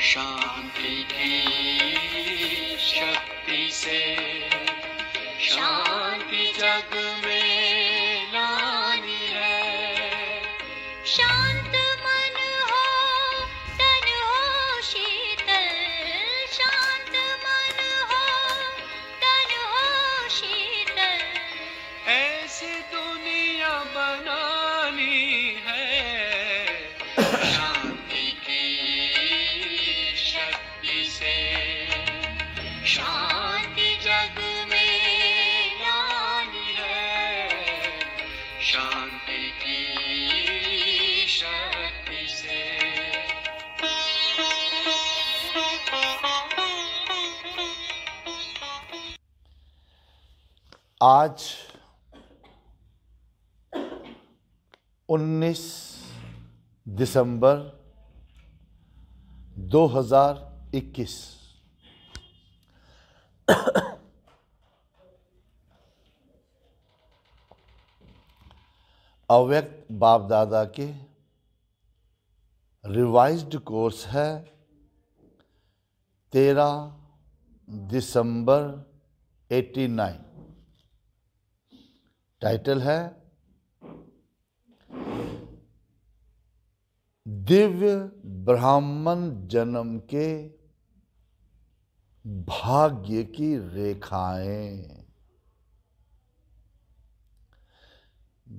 शांति की शक्ति से शांति जग में आज 19 दिसंबर 2021 अव्यक्त बाप दादा के रिवाइज्ड कोर्स है तेरह दिसंबर 89 टाइटल है दिव्य ब्राह्मण जन्म के भाग्य की रेखाएं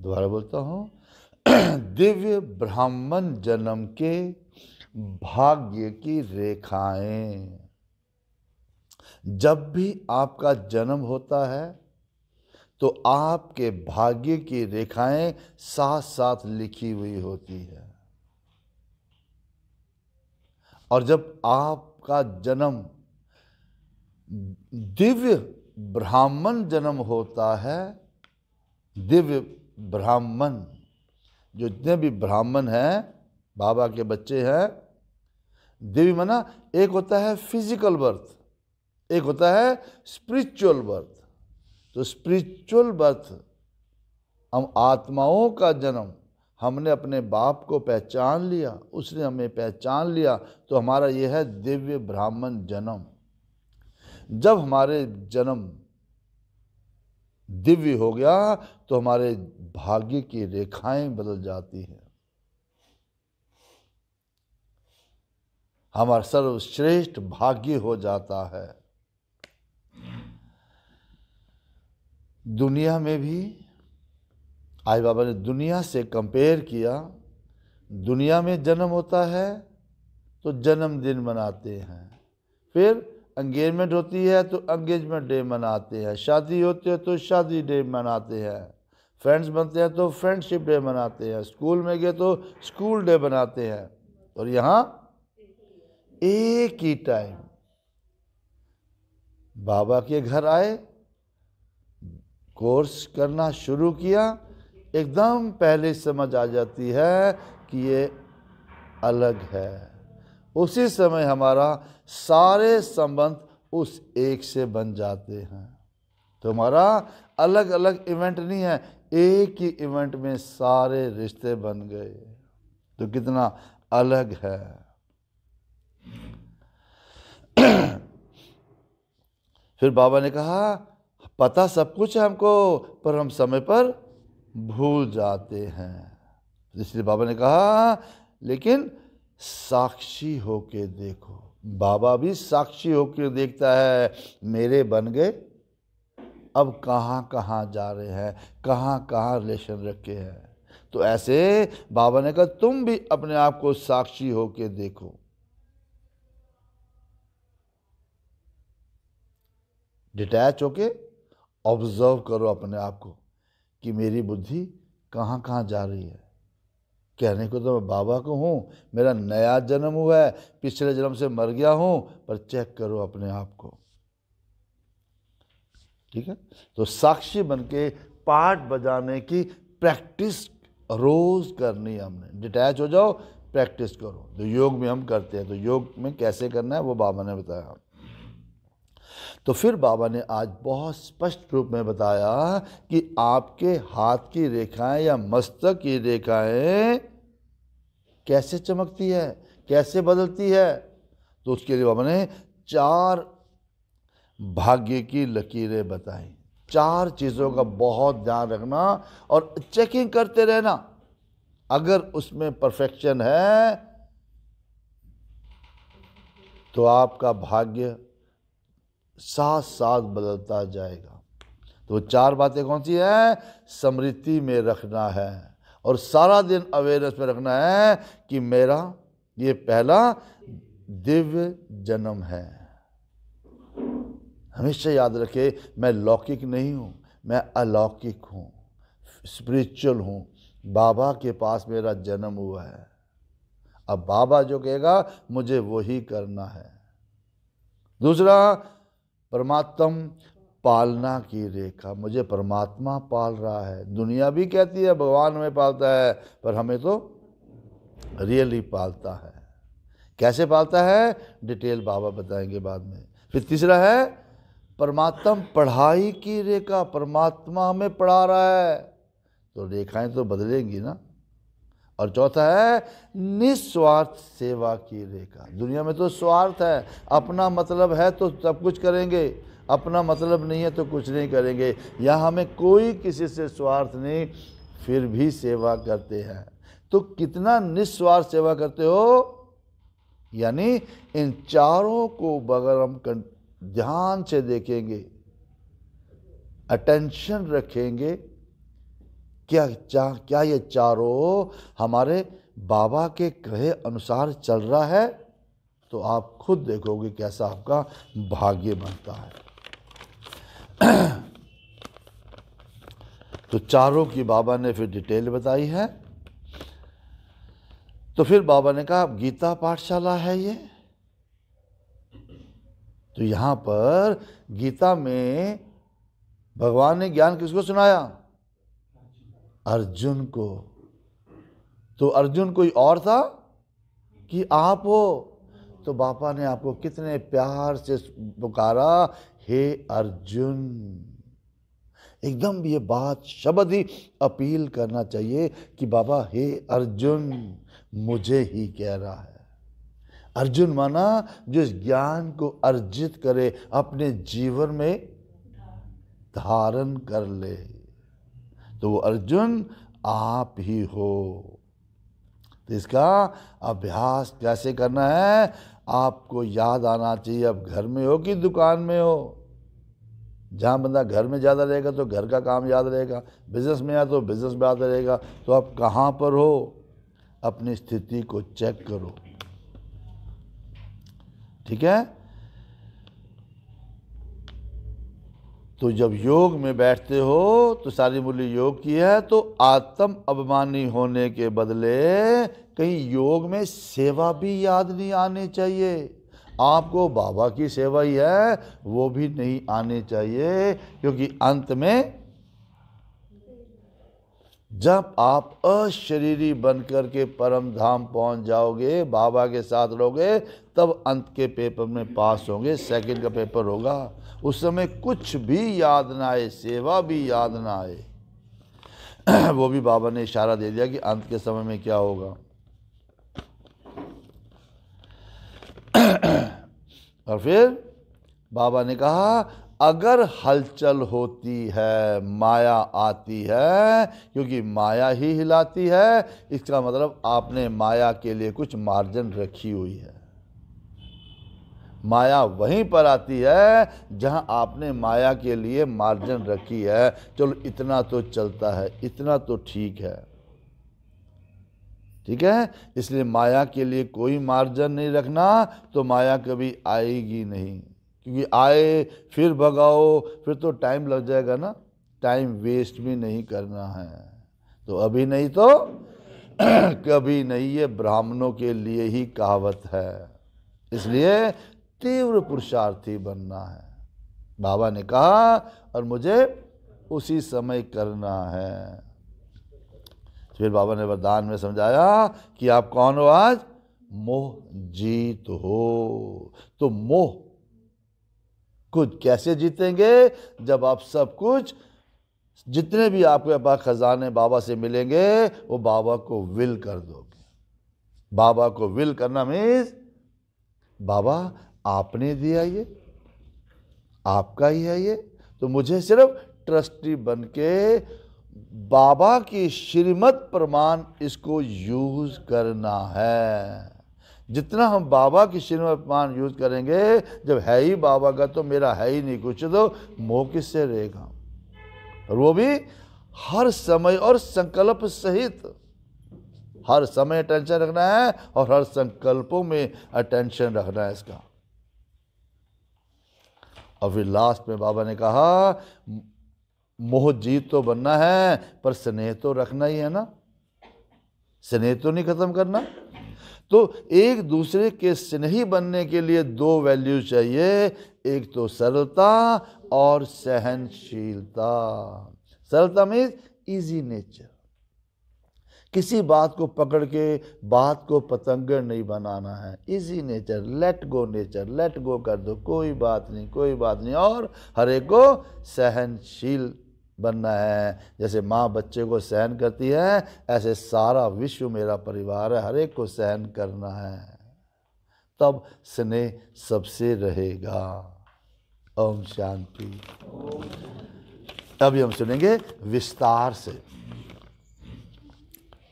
दोबारा बोलता हूं दिव्य ब्राह्मण जन्म के भाग्य की रेखाएं जब भी आपका जन्म होता है तो आपके भाग्य की रेखाएं साथ साथ लिखी हुई होती है और जब आपका जन्म दिव्य ब्राह्मण जन्म होता है दिव्य ब्राह्मण जो जितने भी ब्राह्मण हैं बाबा के बच्चे हैं दिव्य मना एक होता है फिजिकल बर्थ एक होता है स्पिरिचुअल बर्थ तो स्पिरिचुअल बर्थ हम आत्माओं का जन्म हमने अपने बाप को पहचान लिया उसने हमें पहचान लिया तो हमारा यह है दिव्य ब्राह्मण जन्म जब हमारे जन्म दिव्य हो गया तो हमारे भाग्य की रेखाएं बदल जाती हैं हमारा सर्वश्रेष्ठ भाग्य हो जाता है दुनिया में भी आई बाबा ने दुनिया से कंपेयर किया दुनिया में जन्म होता है तो जन्मदिन मनाते हैं फिर एंगेजमेंट होती है तो एंगेजमेंट डे मनाते हैं शादी होती है तो शादी डे मनाते हैं फ्रेंड्स बनते हैं तो फ्रेंडशिप डे मनाते हैं स्कूल में गए तो स्कूल डे मनाते हैं और यहाँ एक ही टाइम बाबा के घर आए कोर्स करना शुरू किया एकदम पहले समझ आ जाती है कि ये अलग है उसी समय हमारा सारे संबंध उस एक से बन जाते हैं तो हमारा अलग अलग इवेंट नहीं है एक ही इवेंट में सारे रिश्ते बन गए तो कितना अलग है फिर बाबा ने कहा पता सब कुछ है हमको पर हम समय पर भूल जाते हैं इसलिए बाबा ने कहा लेकिन साक्षी होके देखो बाबा भी साक्षी होकर देखता है मेरे बन गए अब कहाँ कहाँ जा रहे हैं कहाँ कहाँ रिलेशन रखे हैं तो ऐसे बाबा ने कहा तुम भी अपने आप को साक्षी होके देखो डिटैच होके ऑब्जर्व करो अपने आप को कि मेरी बुद्धि कहाँ कहाँ जा रही है कहने को तो मैं बाबा को हूँ मेरा नया जन्म हुआ है पिछले जन्म से मर गया हूँ पर चेक करो अपने आप को ठीक है तो साक्षी बन के पाठ बजाने की प्रैक्टिस रोज़ करनी है हमने डिटैच हो जाओ प्रैक्टिस करो तो योग में हम करते हैं तो योग में कैसे करना है वो बाबा ने बताया तो फिर बाबा ने आज बहुत स्पष्ट रूप में बताया कि आपके हाथ की रेखाएं या मस्तक की रेखाएं कैसे चमकती है कैसे बदलती है तो उसके लिए बाबा ने चार भाग्य की लकीरें बताई चार चीज़ों का बहुत ध्यान रखना और चेकिंग करते रहना अगर उसमें परफेक्शन है तो आपका भाग्य साथ साथ बदलता जाएगा तो चार बातें कौन सी हैं स्मृति में रखना है और सारा दिन अवेयरनेस में रखना है कि मेरा ये पहला दिव्य जन्म है हमेशा याद रखे मैं लौकिक नहीं हूँ मैं अलौकिक हूँ स्पिरिचुअल हूँ बाबा के पास मेरा जन्म हुआ है अब बाबा जो कहेगा मुझे वही करना है दूसरा परमात्म पालना की रेखा मुझे परमात्मा पाल रहा है दुनिया भी कहती है भगवान हमें पालता है पर हमें तो रियली पालता है कैसे पालता है डिटेल बाबा बताएंगे बाद में फिर तीसरा है परमात्म पढ़ाई की रेखा परमात्मा हमें पढ़ा रहा है तो रेखाएं तो बदलेंगी ना और चौथा है निस्वार्थ सेवा की रेखा दुनिया में तो स्वार्थ है अपना मतलब है तो सब कुछ करेंगे अपना मतलब नहीं है तो कुछ नहीं करेंगे या हमें कोई किसी से स्वार्थ नहीं फिर भी सेवा करते हैं तो कितना निस्वार्थ सेवा करते हो यानी इन चारों को बगर हम ध्यान से देखेंगे अटेंशन रखेंगे क्या चा, क्या ये चारों हमारे बाबा के कहे अनुसार चल रहा है तो आप खुद देखोगे कैसा आपका भाग्य बनता है तो चारों की बाबा ने फिर डिटेल बताई है तो फिर बाबा ने कहा गीता पाठशाला है ये तो यहां पर गीता में भगवान ने ज्ञान किसको सुनाया अर्जुन को तो अर्जुन कोई और था कि आप हो तो बापा ने आपको कितने प्यार से पुकारा हे अर्जुन एकदम ये बात शब्द ही अपील करना चाहिए कि बाबा हे अर्जुन मुझे ही कह रहा है अर्जुन माना जो इस ज्ञान को अर्जित करे अपने जीवन में धारण कर ले तो अर्जुन आप ही हो तो इसका अभ्यास कैसे करना है आपको याद आना चाहिए अब घर में हो कि दुकान में हो जहाँ बंदा घर में ज़्यादा रहेगा तो घर का काम याद रहेगा बिजनेस में है तो बिजनेस में याद रहेगा तो आप कहाँ पर हो अपनी स्थिति को चेक करो ठीक है तो जब योग में बैठते हो तो सारी मूल्य योग की है तो आत्म अभिमानी होने के बदले कहीं योग में सेवा भी याद नहीं आनी चाहिए आपको बाबा की सेवा ही है वो भी नहीं आनी चाहिए क्योंकि अंत में जब आप अशरीरी बनकर के परम धाम पहुंच जाओगे बाबा के साथ रहोगे तब अंत के पेपर में पास होंगे सेकंड का पेपर होगा उस समय कुछ भी याद ना आए सेवा भी याद ना आए वो भी बाबा ने इशारा दे दिया कि अंत के समय में क्या होगा और फिर बाबा ने कहा अगर हलचल होती है माया आती है क्योंकि माया ही हिलाती है इसका मतलब आपने माया के लिए कुछ मार्जिन रखी हुई है माया वहीं पर आती है जहां आपने माया के लिए मार्जिन रखी है चलो इतना तो चलता है इतना तो ठीक है ठीक है इसलिए माया के लिए कोई मार्जिन नहीं रखना तो माया कभी आएगी नहीं क्योंकि आए फिर भगाओ फिर तो टाइम लग जाएगा ना टाइम वेस्ट भी नहीं करना है तो अभी नहीं तो कभी नहीं ये ब्राह्मणों के लिए ही कहावत है इसलिए तीव्र पुरुषार्थी बनना है बाबा ने कहा और मुझे उसी समय करना है फिर बाबा ने वरदान में समझाया कि आप कौन हो आज मोह जीत हो तो मोह कुछ कैसे जीतेंगे जब आप सब कुछ जितने भी आपके पास खजाने बाबा से मिलेंगे वो बाबा को विल कर दोगे बाबा को विल करना मीन्स बाबा आपने दिया ये आपका ही है ये तो मुझे सिर्फ ट्रस्टी बन के बाबा की श्रीमत प्रमाण इसको यूज करना है जितना हम बाबा की श्रीमत प्रमाण यूज करेंगे जब है ही बाबा का तो मेरा है ही नहीं कुछ तो मोह किससे रहेगा और वो भी हर समय और संकल्प सहित हर समय अटेंशन रखना है और हर संकल्पों में अटेंशन रखना है इसका और फिर लास्ट में बाबा ने कहा मोह जीत तो बनना है पर स्नेह तो रखना ही है ना स्नेह तो नहीं ख़त्म करना तो एक दूसरे के स्नेही बनने के लिए दो वैल्यू चाहिए एक तो सरलता और सहनशीलता सरलता मीन्स इजी नेचर किसी बात को पकड़ के बात को पतंगड़ नहीं बनाना है easy nature let go nature let go कर दो कोई बात नहीं कोई बात नहीं और हर एक को सहनशील बनना है जैसे माँ बच्चे को सहन करती है ऐसे सारा विश्व मेरा परिवार है हर एक को सहन करना है तब स्नेह सबसे रहेगा ओम शांति अभी हम सुनेंगे विस्तार से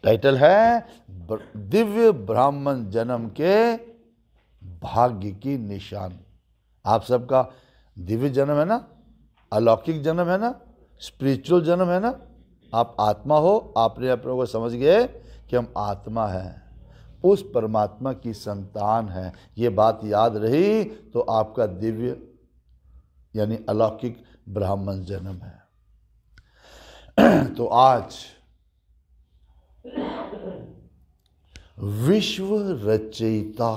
टाइटल है दिव्य ब्राह्मण जन्म के भाग्य की निशान आप सबका दिव्य जन्म है ना अलौकिक जन्म है ना स्पिरिचुअल जन्म है ना आप आत्मा हो आपने अपने को समझ गए कि हम आत्मा हैं उस परमात्मा की संतान है ये बात याद रही तो आपका दिव्य यानी अलौकिक ब्राह्मण जन्म है तो आज विश्व रचयिता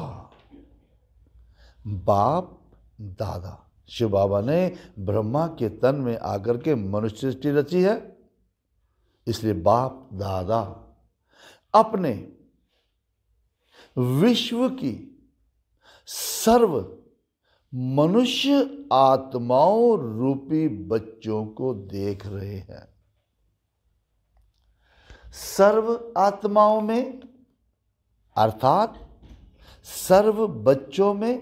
बाप दादा शिव बाबा ने ब्रह्मा के तन में आकर के मनुष्य सृष्टि रची है इसलिए बाप दादा अपने विश्व की सर्व मनुष्य आत्माओं रूपी बच्चों को देख रहे हैं सर्व आत्माओं में अर्थात सर्व बच्चों में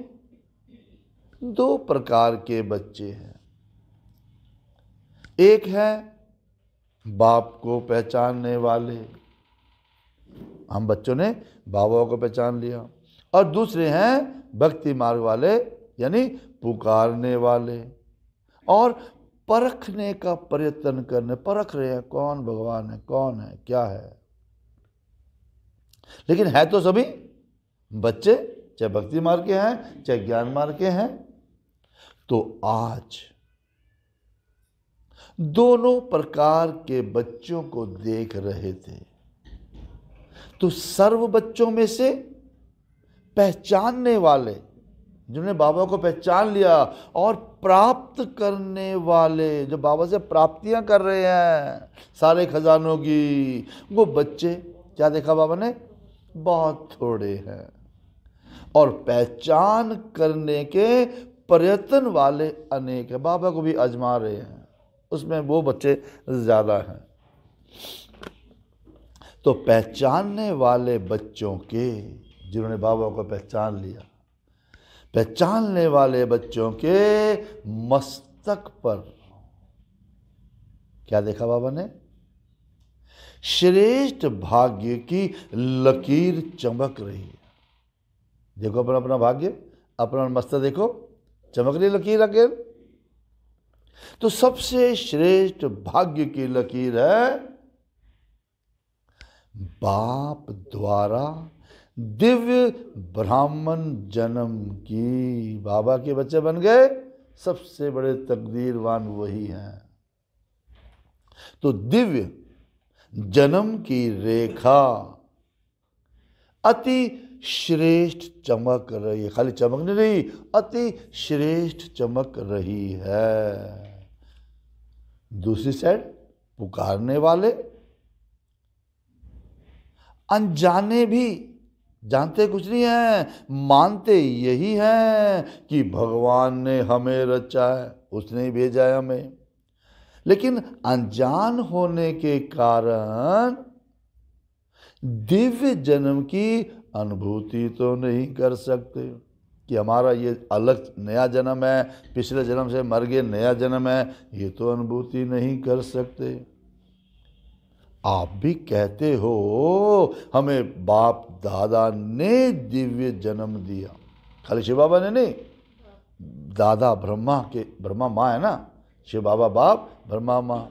दो प्रकार के बच्चे हैं एक है बाप को पहचानने वाले हम बच्चों ने बाबाओं को पहचान लिया और दूसरे हैं भक्ति मार्ग वाले यानी पुकारने वाले और परखने का प्रयत्न करने परख रहे हैं कौन भगवान है कौन है क्या है लेकिन है तो सभी बच्चे चाहे भक्ति मार्ग के हैं चाहे ज्ञान मार्ग के हैं तो आज दोनों प्रकार के बच्चों को देख रहे थे तो सर्व बच्चों में से पहचानने वाले जिन्होंने बाबा को पहचान लिया और प्राप्त करने वाले जो बाबा से प्राप्तियां कर रहे हैं सारे खजानों की वो बच्चे क्या देखा बाबा ने बहुत थोड़े हैं और पहचान करने के प्रयत्न वाले अनेक हैं बाबा को भी आजमा रहे हैं उसमें वो बच्चे ज़्यादा हैं तो पहचानने वाले बच्चों के जिन्होंने बाबा को पहचान लिया पहचानने वाले बच्चों के मस्तक पर क्या देखा बाबा ने श्रेष्ठ भाग्य की लकीर चमक रही है देखो अपना अपना भाग्य अपना मस्तक देखो चमक रही लकीर लकीर तो सबसे श्रेष्ठ भाग्य की लकीर है बाप द्वारा दिव्य ब्राह्मण जन्म की बाबा के बच्चे बन गए सबसे बड़े तकदीरवान वही हैं तो दिव्य जन्म की रेखा अति श्रेष्ठ चमक रही है खाली चमक नहीं रही अति श्रेष्ठ चमक रही है दूसरी साइड पुकारने वाले अनजाने भी जानते कुछ नहीं है मानते यही है कि भगवान ने हमें रचा है उसने ही भेजा है हमें लेकिन अनजान होने के कारण दिव्य जन्म की अनुभूति तो नहीं कर सकते कि हमारा ये अलग नया जन्म है पिछले जन्म से मर गए नया जन्म है ये तो अनुभूति नहीं कर सकते आप भी कहते हो हमें बाप दादा ने दिव्य जन्म दिया खाली शिव बाबा ने नहीं दादा ब्रह्मा के ब्रह्मा माँ है ना शिव बाबा बाप ब्रह्मा माँ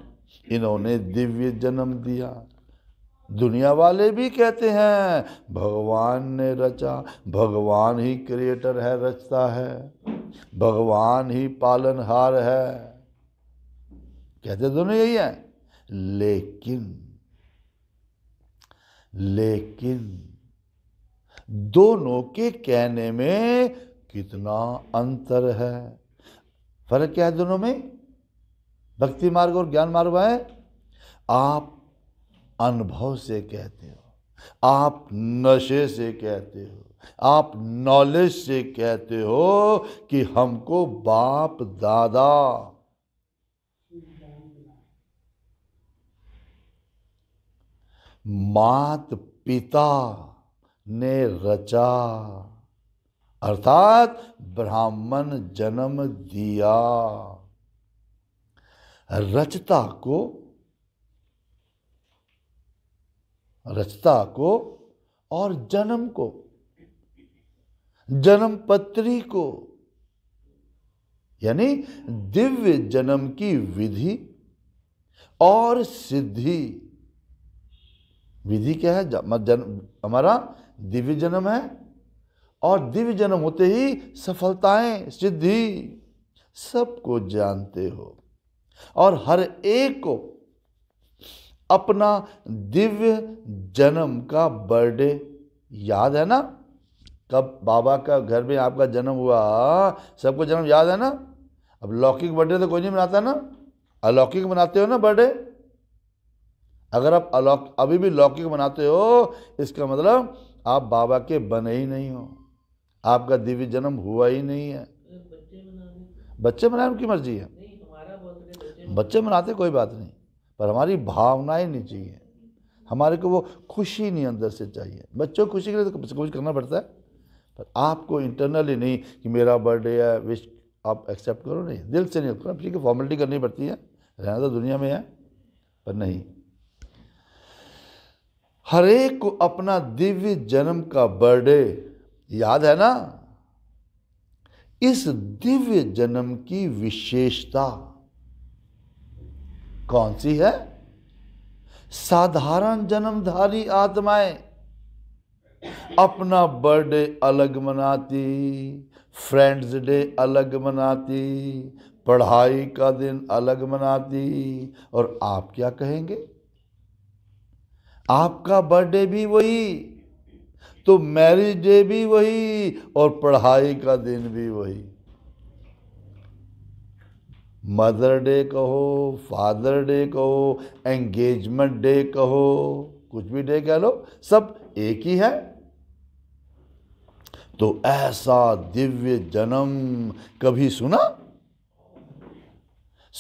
इन्होंने दिव्य जन्म दिया दुनिया वाले भी कहते हैं भगवान ने रचा भगवान ही क्रिएटर है रचता है भगवान ही पालनहार है कहते दोनों तो यही है लेकिन लेकिन दोनों के कहने में कितना अंतर है फर्क क्या है दोनों में भक्ति मार्ग और ज्ञान मार्ग है आप अनुभव से कहते हो आप नशे से कहते हो आप नॉलेज से कहते हो कि हमको बाप दादा मात पिता ने रचा अर्थात ब्राह्मण जन्म दिया रचता को रचता को और जन्म को जन्म पत्री को यानी दिव्य जन्म की विधि और सिद्धि विधि क्या है जन्म हमारा दिव्य जन्म है और दिव्य जन्म होते ही सफलताएं सिद्धि सबको जानते हो और हर एक को अपना दिव्य जन्म का बर्थडे याद है ना कब बाबा का घर में आपका जन्म हुआ सबको जन्म याद है ना अब लौकिक बर्थडे तो कोई नहीं मनाता ना अलौकिक मनाते हो ना बर्थडे अगर आप अलौक अभी भी लौकिक बनाते हो इसका मतलब आप बाबा के बने ही नहीं हो आपका दिव्य जन्म हुआ ही नहीं है बच्चे बनाए उनकी मर्जी है बच्चे बनाते कोई बात नहीं पर हमारी भावनाएं नहीं चाहिए हमारे को वो खुशी नहीं अंदर से चाहिए बच्चों को खुशी के लिए तो कुछ कुछ करना पड़ता है पर आपको इंटरनली नहीं कि मेरा बर्थडे है विश आप एक्सेप्ट करो नहीं दिल से नहीं ठीक है फॉर्मेलिटी करनी पड़ती है रहना तो दुनिया में है पर नहीं हरेक को अपना दिव्य जन्म का बर्थडे याद है ना इस दिव्य जन्म की विशेषता कौन सी है साधारण जन्मधारी आत्माएं अपना बर्थडे अलग मनाती फ्रेंड्स डे अलग मनाती पढ़ाई का दिन अलग मनाती और आप क्या कहेंगे आपका बर्थडे भी वही तो मैरिज डे भी वही और पढ़ाई का दिन भी वही मदर डे कहो फादर डे कहो एंगेजमेंट डे कहो कुछ भी डे कह लो सब एक ही है तो ऐसा दिव्य जन्म कभी सुना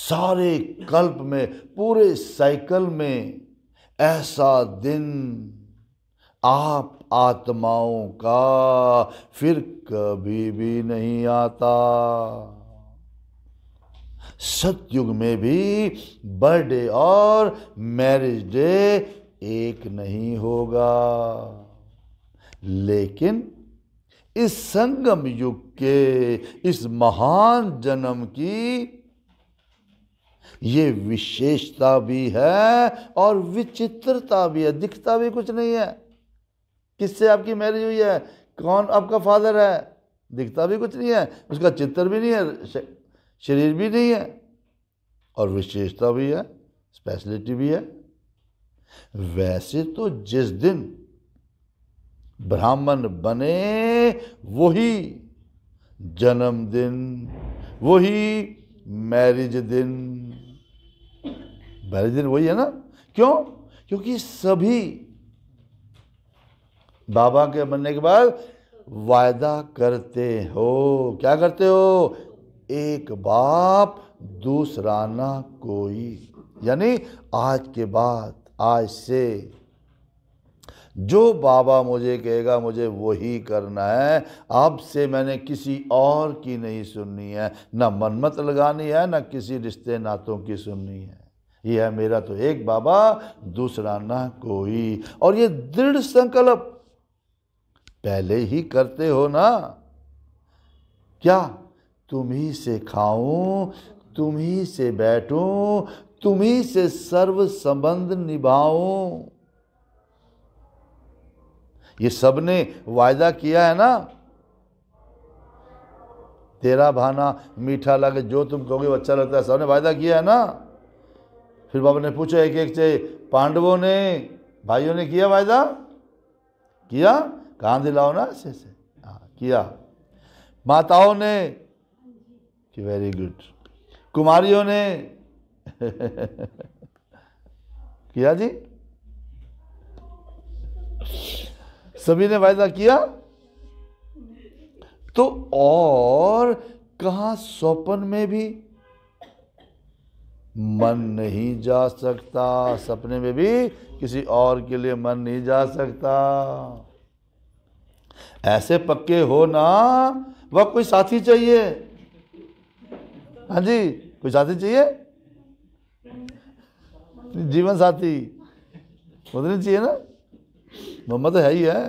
सारे कल्प में पूरे साइकिल में ऐसा दिन आप आत्माओं का फिर कभी भी नहीं आता सतयुग में भी बर्थडे और मैरिज डे एक नहीं होगा लेकिन इस संगम युग के इस महान जन्म की ये विशेषता भी है और विचित्रता भी है दिखता भी कुछ नहीं है किससे आपकी मैरिज हुई है कौन आपका फादर है दिखता भी कुछ नहीं है उसका चित्र भी नहीं है शरीर भी नहीं है और विशेषता भी है स्पेशलिटी भी है वैसे तो जिस दिन ब्राह्मण बने वही जन्मदिन वही मैरिज दिन दिन वही है ना क्यों क्योंकि सभी बाबा के बनने के बाद वायदा करते हो क्या करते हो एक बाप दूसरा ना कोई यानी आज के बाद आज से जो बाबा मुझे कहेगा मुझे वही करना है अब से मैंने किसी और की नहीं सुननी है ना मनमत लगानी है ना किसी रिश्ते नातों की सुननी है यह है मेरा तो एक बाबा दूसरा ना कोई और ये दृढ़ संकल्प पहले ही करते हो ना क्या तुम ही से खाऊं तुम ही से बैठूं तुम ही से सर्व संबंध निभाऊं ये सब ने वायदा किया है ना तेरा भाना मीठा लगे जो तुम कहोगे अच्छा लगता है सबने वायदा किया है ना फिर बाबा ने पूछा एक एक से पांडवों ने भाइयों ने किया वायदा किया कहाँ दिलाओ ना ऐसे ऐसे हाँ किया माताओं ने कि वेरी गुड कुमारियों ने किया जी सभी ने वायदा किया तो और कहा स्वपन में भी मन नहीं जा सकता सपने में भी किसी और के लिए मन नहीं जा सकता ऐसे पक्के हो ना वह कोई साथी चाहिए हाँ जी कोई साथी चाहिए जीवन साथी उतनी तो चाहिए ना मोहम्मद है ही है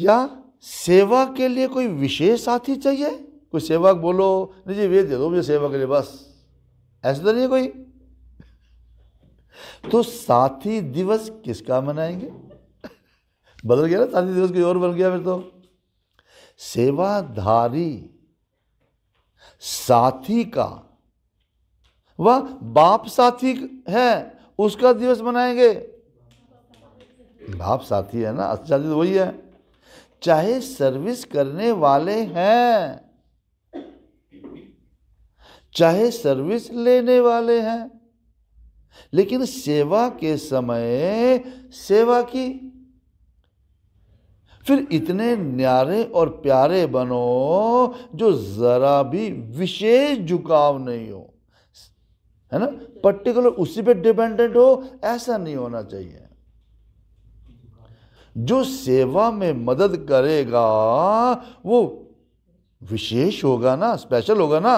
या सेवा के लिए कोई विशेष साथी चाहिए कोई सेवक बोलो नहीं जी वे दे दो मुझे सेवा के लिए बस ऐसे तो नहीं है कोई तो साथी दिवस किसका मनाएंगे बदल गया ना साथी दिवस कोई और बन गया फिर तो सेवाधारी साथी का वह बाप साथी है उसका दिवस मनाएंगे बाप साथी है ना अच्छा तो वही है चाहे सर्विस करने वाले हैं चाहे सर्विस लेने वाले हैं लेकिन सेवा के समय सेवा की फिर इतने न्यारे और प्यारे बनो जो जरा भी विशेष झुकाव नहीं हो है ना पर्टिकुलर उसी पे डिपेंडेंट हो ऐसा नहीं होना चाहिए जो सेवा में मदद करेगा वो विशेष होगा ना स्पेशल होगा ना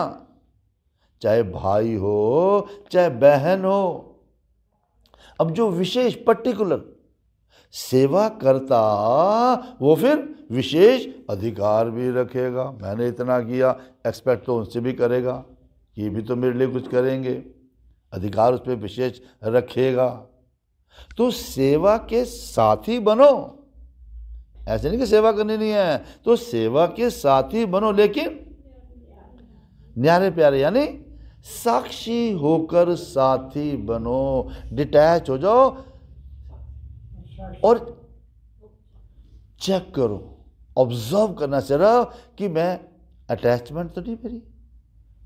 चाहे भाई हो चाहे बहन हो अब जो विशेष पर्टिकुलर सेवा करता वो फिर विशेष अधिकार भी रखेगा मैंने इतना किया एक्सपेक्ट तो उनसे भी करेगा ये भी तो मेरे लिए कुछ करेंगे अधिकार उस पर विशेष रखेगा तो सेवा के साथी बनो ऐसे नहीं कि सेवा करनी नहीं है तो सेवा के साथी बनो लेकिन न्यारे प्यारे यानी साक्षी होकर साथी बनो डिटैच हो जाओ और चेक करो ऑब्जर्व करना चाह रहा कि मैं अटैचमेंट तो नहीं मेरी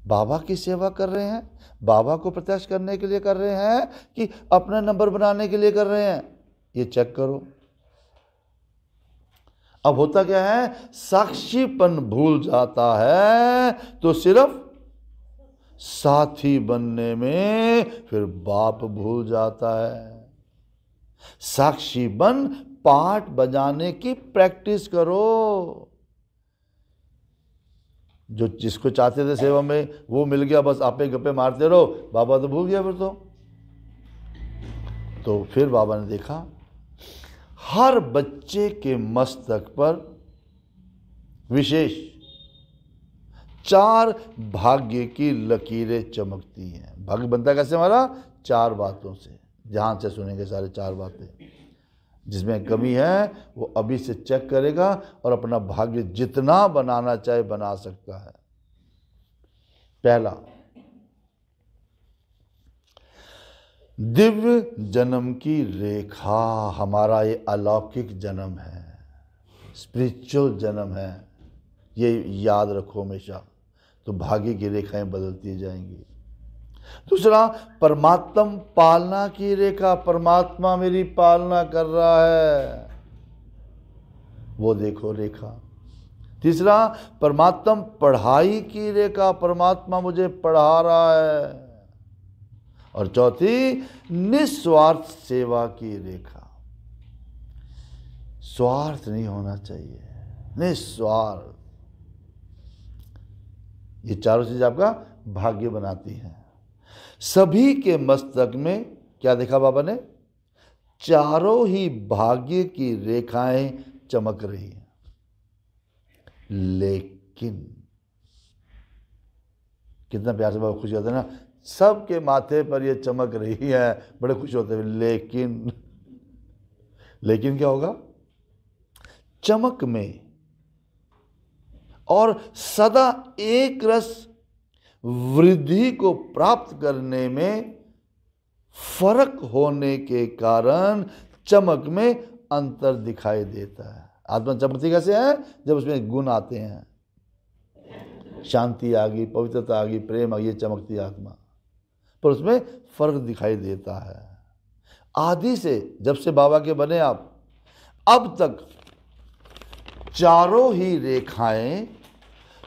बाबा की सेवा कर रहे हैं बाबा को प्रत्यक्ष करने के लिए कर रहे हैं कि अपना नंबर बनाने के लिए कर रहे हैं ये चेक करो अब होता क्या है साक्षीपन भूल जाता है तो सिर्फ साथी बनने में फिर बाप भूल जाता है साक्षी बन पाठ बजाने की प्रैक्टिस करो जो जिसको चाहते थे सेवा में वो मिल गया बस आपे गप्पे मारते रहो बाबा तो भूल गया फिर तो तो फिर बाबा ने देखा हर बच्चे के मस्तक पर विशेष चार भाग्य की लकीरें चमकती हैं भाग्य बनता कैसे हमारा चार बातों से ध्यान से सुनेंगे सारे चार बातें जिसमें कमी है वो अभी से चेक करेगा और अपना भाग्य जितना बनाना चाहे बना सकता है पहला दिव्य जन्म की रेखा हमारा ये अलौकिक जन्म है स्पिरिचुअल जन्म है ये याद रखो हमेशा तो भाग्य की रेखाएं बदलती जाएंगी दूसरा परमात्म पालना की रेखा परमात्मा मेरी पालना कर रहा है वो देखो रेखा तीसरा परमात्म पढ़ाई की रेखा परमात्मा मुझे पढ़ा रहा है और चौथी निस्वार्थ सेवा की रेखा स्वार्थ नहीं होना चाहिए निस्वार्थ ये चारों चीज़ आपका भाग्य बनाती है सभी के मस्तक में क्या देखा बाबा ने चारों ही भाग्य की रेखाएं चमक रही हैं लेकिन कितना प्यार से बाबा खुश होता है ना सबके माथे पर ये चमक रही है बड़े खुश होते हैं लेकिन लेकिन क्या होगा चमक में और सदा एक रस वृद्धि को प्राप्त करने में फर्क होने के कारण चमक में अंतर दिखाई देता है आत्मा चमकती कैसे है जब उसमें गुण आते हैं शांति आ गई पवित्रता आ गई प्रेम आ गई चमकती आत्मा पर उसमें फर्क दिखाई देता है आदि से जब से बाबा के बने आप अब तक चारों ही रेखाएं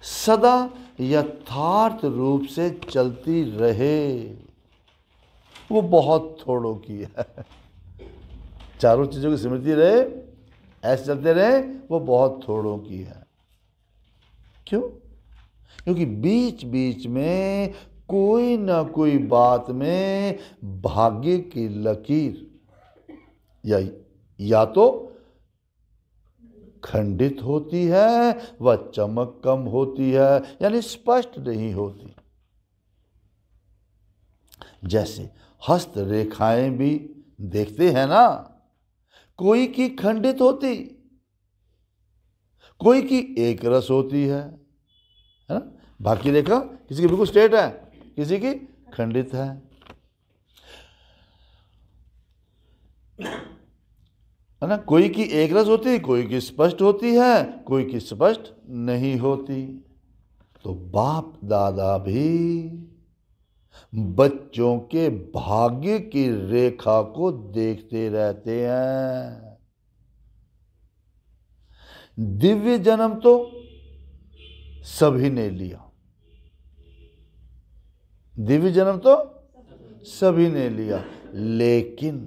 सदा यथार्थ रूप से चलती रहे वो बहुत थोड़ों की है चारों चीज़ों की स्मृति रहे ऐसे चलते रहे वो बहुत थोड़ों की है क्यों क्योंकि बीच बीच में कोई ना कोई बात में भाग्य की लकीर या या तो खंडित होती है व चमक कम होती है यानी स्पष्ट नहीं होती जैसे हस्त रेखाएं भी देखते हैं ना कोई की खंडित होती कोई की एक रस होती है है ना बाकी रेखा किसी की बिल्कुल स्ट्रेट है किसी की खंडित है है ना कोई की एक रस होती है कोई की स्पष्ट होती है कोई की स्पष्ट नहीं होती तो बाप दादा भी बच्चों के भाग्य की रेखा को देखते रहते हैं दिव्य जन्म तो सभी ने लिया दिव्य जन्म तो सभी ने लिया लेकिन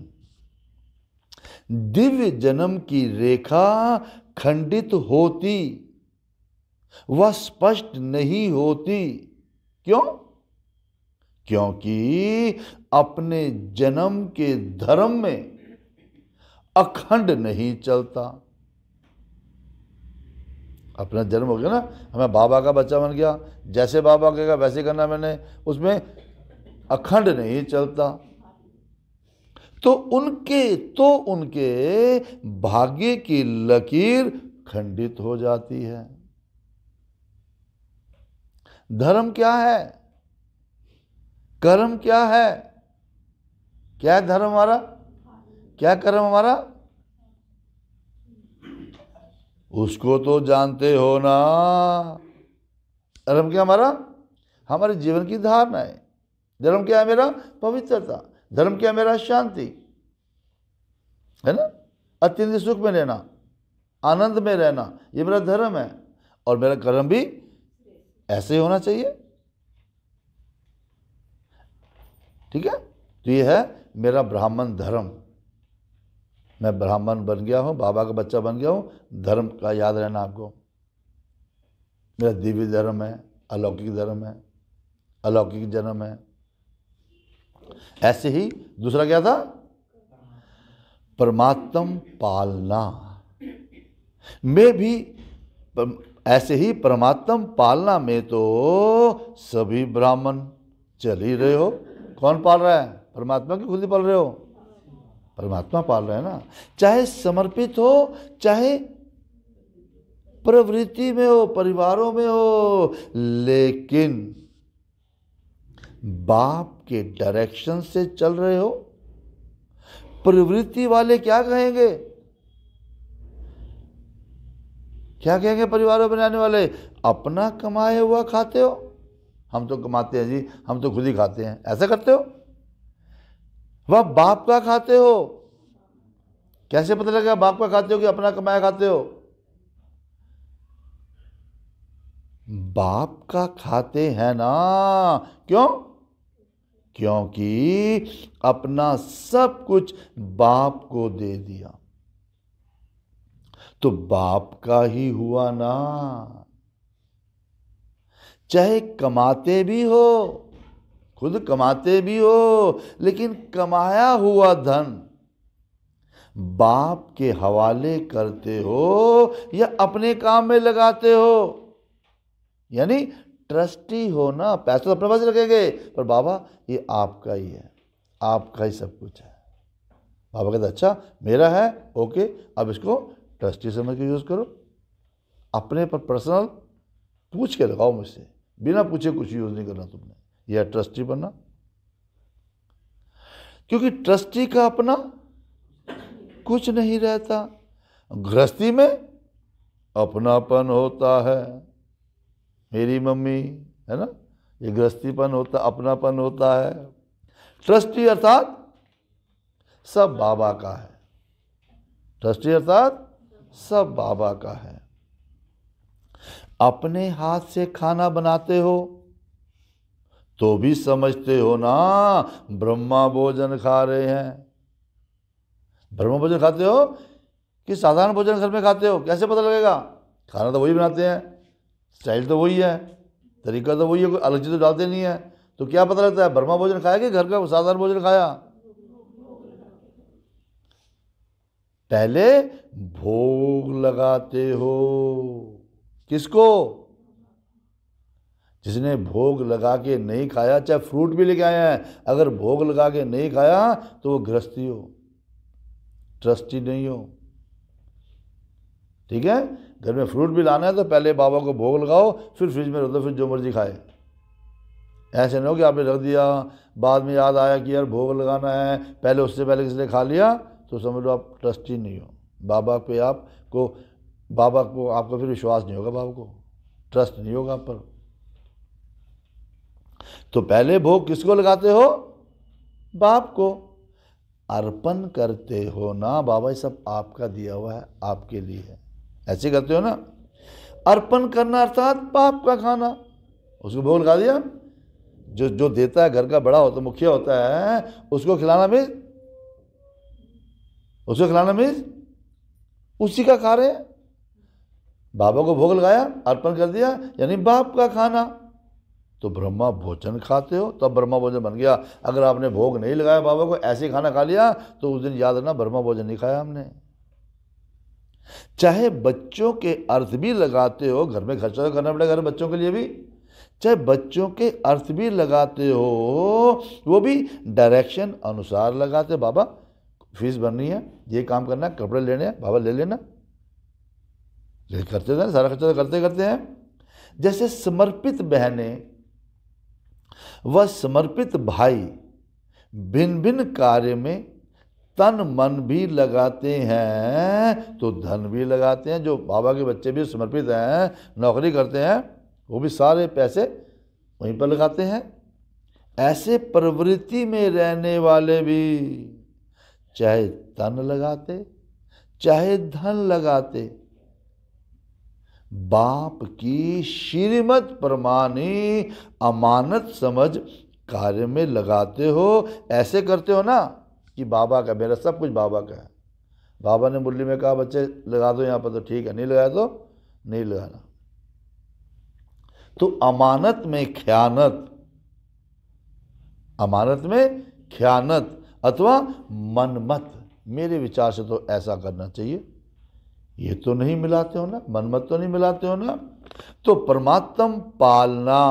दिव्य जन्म की रेखा खंडित होती वह स्पष्ट नहीं होती क्यों क्योंकि अपने जन्म के धर्म में अखंड नहीं चलता अपना जन्म हो गया ना हमें बाबा का बच्चा बन गया जैसे बाबा कहेगा वैसे करना मैंने उसमें अखंड नहीं चलता तो उनके तो उनके भाग्य की लकीर खंडित हो जाती है धर्म क्या है कर्म क्या है क्या है धर्म हमारा क्या कर्म हमारा उसको तो जानते हो ना धर्म क्या हमारा हमारे जीवन की धारणा है धर्म क्या है मेरा पवित्रता धर्म क्या मेरा शांति है ना अत्यंत सुख में रहना आनंद में रहना ये मेरा धर्म है और मेरा कर्म भी ऐसे ही होना चाहिए ठीक है तो ये है मेरा ब्राह्मण धर्म मैं ब्राह्मण बन गया हूँ बाबा का बच्चा बन गया हूँ धर्म का याद रहना आपको मेरा दिव्य धर्म है अलौकिक धर्म है अलौकिक जन्म है ऐसे ही दूसरा क्या था परमात्म पालना में भी ऐसे ही परमात्म पालना में तो सभी ब्राह्मण चल ही रहे हो कौन पाल रहा है परमात्मा की खुद ही पाल रहे हो परमात्मा पाल रहे हैं ना चाहे समर्पित हो चाहे प्रवृत्ति में हो परिवारों में हो लेकिन बाप के डायरेक्शन से चल रहे हो प्रवृत्ति वाले क्या कहेंगे क्या कहेंगे में बनाने वाले अपना कमाए हुआ खाते हो हम तो कमाते हैं जी हम तो खुद ही खाते हैं ऐसा करते हो वह बाप का खाते हो कैसे पता लगेगा बाप का खाते हो कि अपना कमाया खाते हो बाप का खाते हैं ना क्यों क्योंकि अपना सब कुछ बाप को दे दिया तो बाप का ही हुआ ना चाहे कमाते भी हो खुद कमाते भी हो लेकिन कमाया हुआ धन बाप के हवाले करते हो या अपने काम में लगाते हो यानी ट्रस्टी होना पैसा तो अपने पास रखेंगे पर बाबा ये आपका ही है आपका ही सब कुछ है बाबा कहते अच्छा मेरा है ओके अब इसको ट्रस्टी समझ के यूज़ करो अपने पर पर्सनल पूछ के लगाओ मुझसे बिना पूछे कुछ यूज़ नहीं करना तुमने यह ट्रस्टी बनना क्योंकि ट्रस्टी का अपना कुछ नहीं रहता गृहस्थी में अपनापन होता है मेरी मम्मी है ना ये गृहस्थीपन होता अपनापन होता है ट्रस्टी अर्थात सब बाबा का है ट्रस्टी अर्थात सब बाबा का है अपने हाथ से खाना बनाते हो तो भी समझते हो ना ब्रह्मा भोजन खा रहे हैं ब्रह्मा भोजन खाते हो कि साधारण भोजन घर में खाते हो कैसे पता लगेगा खाना तो वही बनाते हैं स्टाइल तो वही है तरीका तो वही है कोई अलग चीज़ तो डालते नहीं है तो क्या पता लगता है बर्मा भोजन खाया कि घर का साधारण भोजन खाया पहले भोग लगाते हो किसको जिसने भोग लगा के नहीं खाया चाहे फ्रूट भी लेके आया है अगर भोग लगा के नहीं खाया तो वो गृहस्थी हो ट्रस्टी नहीं हो ठीक है घर में फ्रूट भी लाना है तो पहले बाबा को भोग लगाओ फिर फ्रिज में रख दो फिर जो मर्जी खाए ऐसे ना हो कि आपने रख दिया बाद में याद आया कि यार भोग लगाना है पहले उससे पहले किसी ने खा लिया तो समझ लो आप ट्रस्टी नहीं हो बाबा पे आप को बाबा को आपका फिर विश्वास नहीं होगा बाबा को ट्रस्ट नहीं होगा आप पर तो पहले भोग किसको लगाते हो बाप को अर्पण करते हो ना बाबा ये सब आपका दिया हुआ है आपके लिए है ऐसे करते हो ना अर्पण करना अर्थात पाप का खाना उसको भोग लगा दिया जो जो देता है घर का बड़ा होता मुखिया होता है उसको खिलाना मीज उसको खिलाना मीज उसी का खा रहे बाबा को भोग लगाया अर्पण कर दिया यानी बाप का खाना तो ब्रह्मा भोजन खाते हो तब ब्रह्मा भोजन बन गया अगर आपने भोग नहीं लगाया बाबा को ऐसे खाना खा लिया तो उस दिन याद रखना ब्रह्मा भोजन नहीं खाया हमने चाहे बच्चों के अर्थ भी लगाते हो घर में खर्चा तो करना पड़ेगा घर बच्चों के लिए भी चाहे बच्चों के अर्थ भी लगाते हो वो भी डायरेक्शन अनुसार लगाते बाबा फीस भरनी है ये काम करना कपड़े लेने हैं बाबा ले लेना करते थे तो सारा खर्चा तो करते करते हैं जैसे समर्पित बहने व समर्पित भाई भिन्न भिन्न कार्य में तन मन भी लगाते हैं तो धन भी लगाते हैं जो बाबा के बच्चे भी समर्पित हैं नौकरी करते हैं वो भी सारे पैसे वहीं पर लगाते हैं ऐसे प्रवृत्ति में रहने वाले भी चाहे तन लगाते चाहे धन लगाते बाप की श्रीमत प्रमाणी अमानत समझ कार्य में लगाते हो ऐसे करते हो ना कि बाबा का मेरा सब कुछ बाबा का है बाबा ने मुरली में कहा बच्चे लगा दो यहाँ पर तो ठीक है नहीं लगाया तो नहीं लगाना तो अमानत में ख्यानत अमानत में ख्यानत अथवा मनमत मेरे विचार से तो ऐसा करना चाहिए ये तो नहीं मिलाते हो ना मनमत तो नहीं मिलाते हो ना तो परमात्म पालना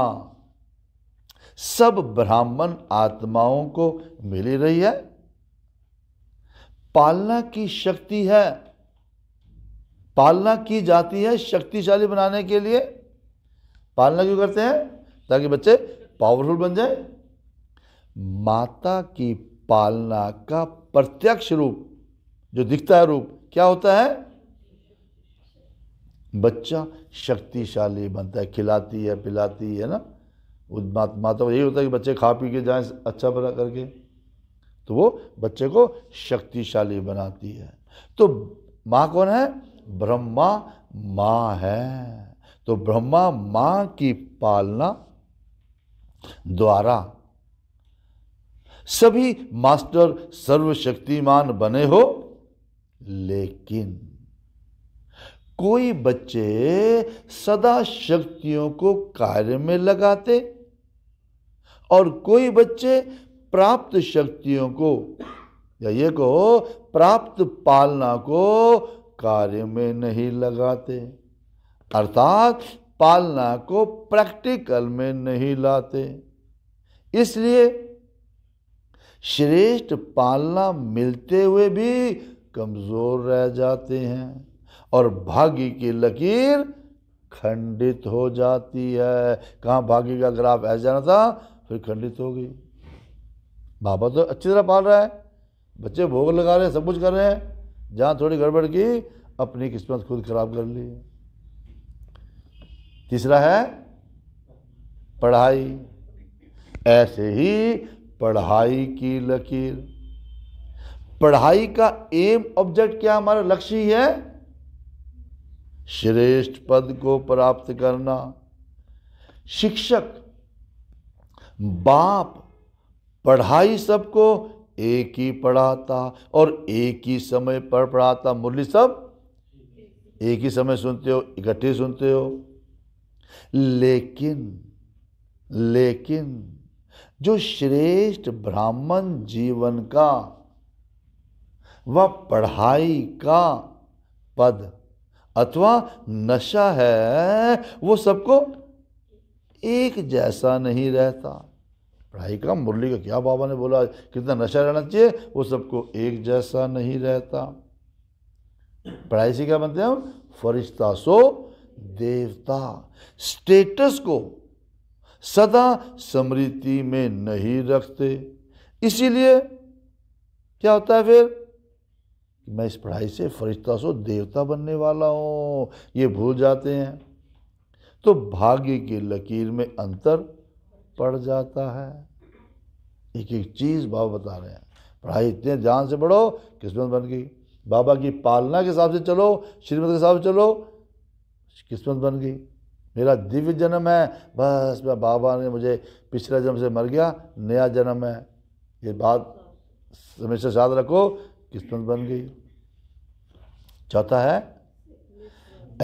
सब ब्राह्मण आत्माओं को मिली रही है पालना की शक्ति है पालना की जाती है शक्तिशाली बनाने के लिए पालना क्यों करते हैं ताकि बच्चे पावरफुल बन जाए माता की पालना का प्रत्यक्ष रूप जो दिखता है रूप क्या होता है बच्चा शक्तिशाली बनता है खिलाती है पिलाती है ना माता को यही होता है कि बच्चे खा पी के जाएं अच्छा बना करके तो वो बच्चे को शक्तिशाली बनाती है तो माँ कौन है ब्रह्मा माँ है तो ब्रह्मा माँ की पालना द्वारा सभी मास्टर सर्वशक्तिमान बने हो लेकिन कोई बच्चे सदा शक्तियों को कार्य में लगाते और कोई बच्चे प्राप्त शक्तियों को या ये को प्राप्त पालना को कार्य में नहीं लगाते अर्थात पालना को प्रैक्टिकल में नहीं लाते इसलिए श्रेष्ठ पालना मिलते हुए भी कमजोर रह जाते हैं और भाग्य की लकीर खंडित हो जाती है कहाँ भाग्य का ग्राफ ऐसा जाना था फिर खंडित हो गई बाबा तो अच्छी तरह पाल रहा है बच्चे भोग लगा रहे हैं सब कुछ कर रहे हैं जहाँ थोड़ी गड़बड़ की अपनी किस्मत खुद खराब कर ली तीसरा है पढ़ाई ऐसे ही पढ़ाई की लकीर पढ़ाई का एम ऑब्जेक्ट क्या हमारा लक्ष्य ही है श्रेष्ठ पद को प्राप्त करना शिक्षक बाप पढ़ाई सबको एक ही पढ़ाता और एक ही समय पर पढ़ाता मुरली सब एक ही समय सुनते हो इकट्ठे सुनते हो लेकिन लेकिन जो श्रेष्ठ ब्राह्मण जीवन का व पढ़ाई का पद अथवा नशा है वो सबको एक जैसा नहीं रहता पढ़ाई का मुरली का क्या बाबा ने बोला कितना नशा रहना चाहिए वो सबको एक जैसा नहीं रहता पढ़ाई से क्या बनते हैं हम फरिश्ता सो देवता स्टेटस को सदा समृद्धि में नहीं रखते इसीलिए क्या होता है फिर मैं इस पढ़ाई से फरिश्ता सो देवता बनने वाला हूँ ये भूल जाते हैं तो भाग्य की लकीर में अंतर पड़ जाता है एक एक चीज़ बाबा बता रहे हैं पढ़ाई इतने ध्यान से पढ़ो किस्मत बन गई बाबा की पालना के हिसाब से चलो श्रीमद के हिसाब से चलो किस्मत बन गई मेरा दिव्य जन्म है बस मैं बाबा ने मुझे पिछला जन्म से मर गया नया जन्म है ये बात हमेशा याद रखो किस्मत बन गई चौथा है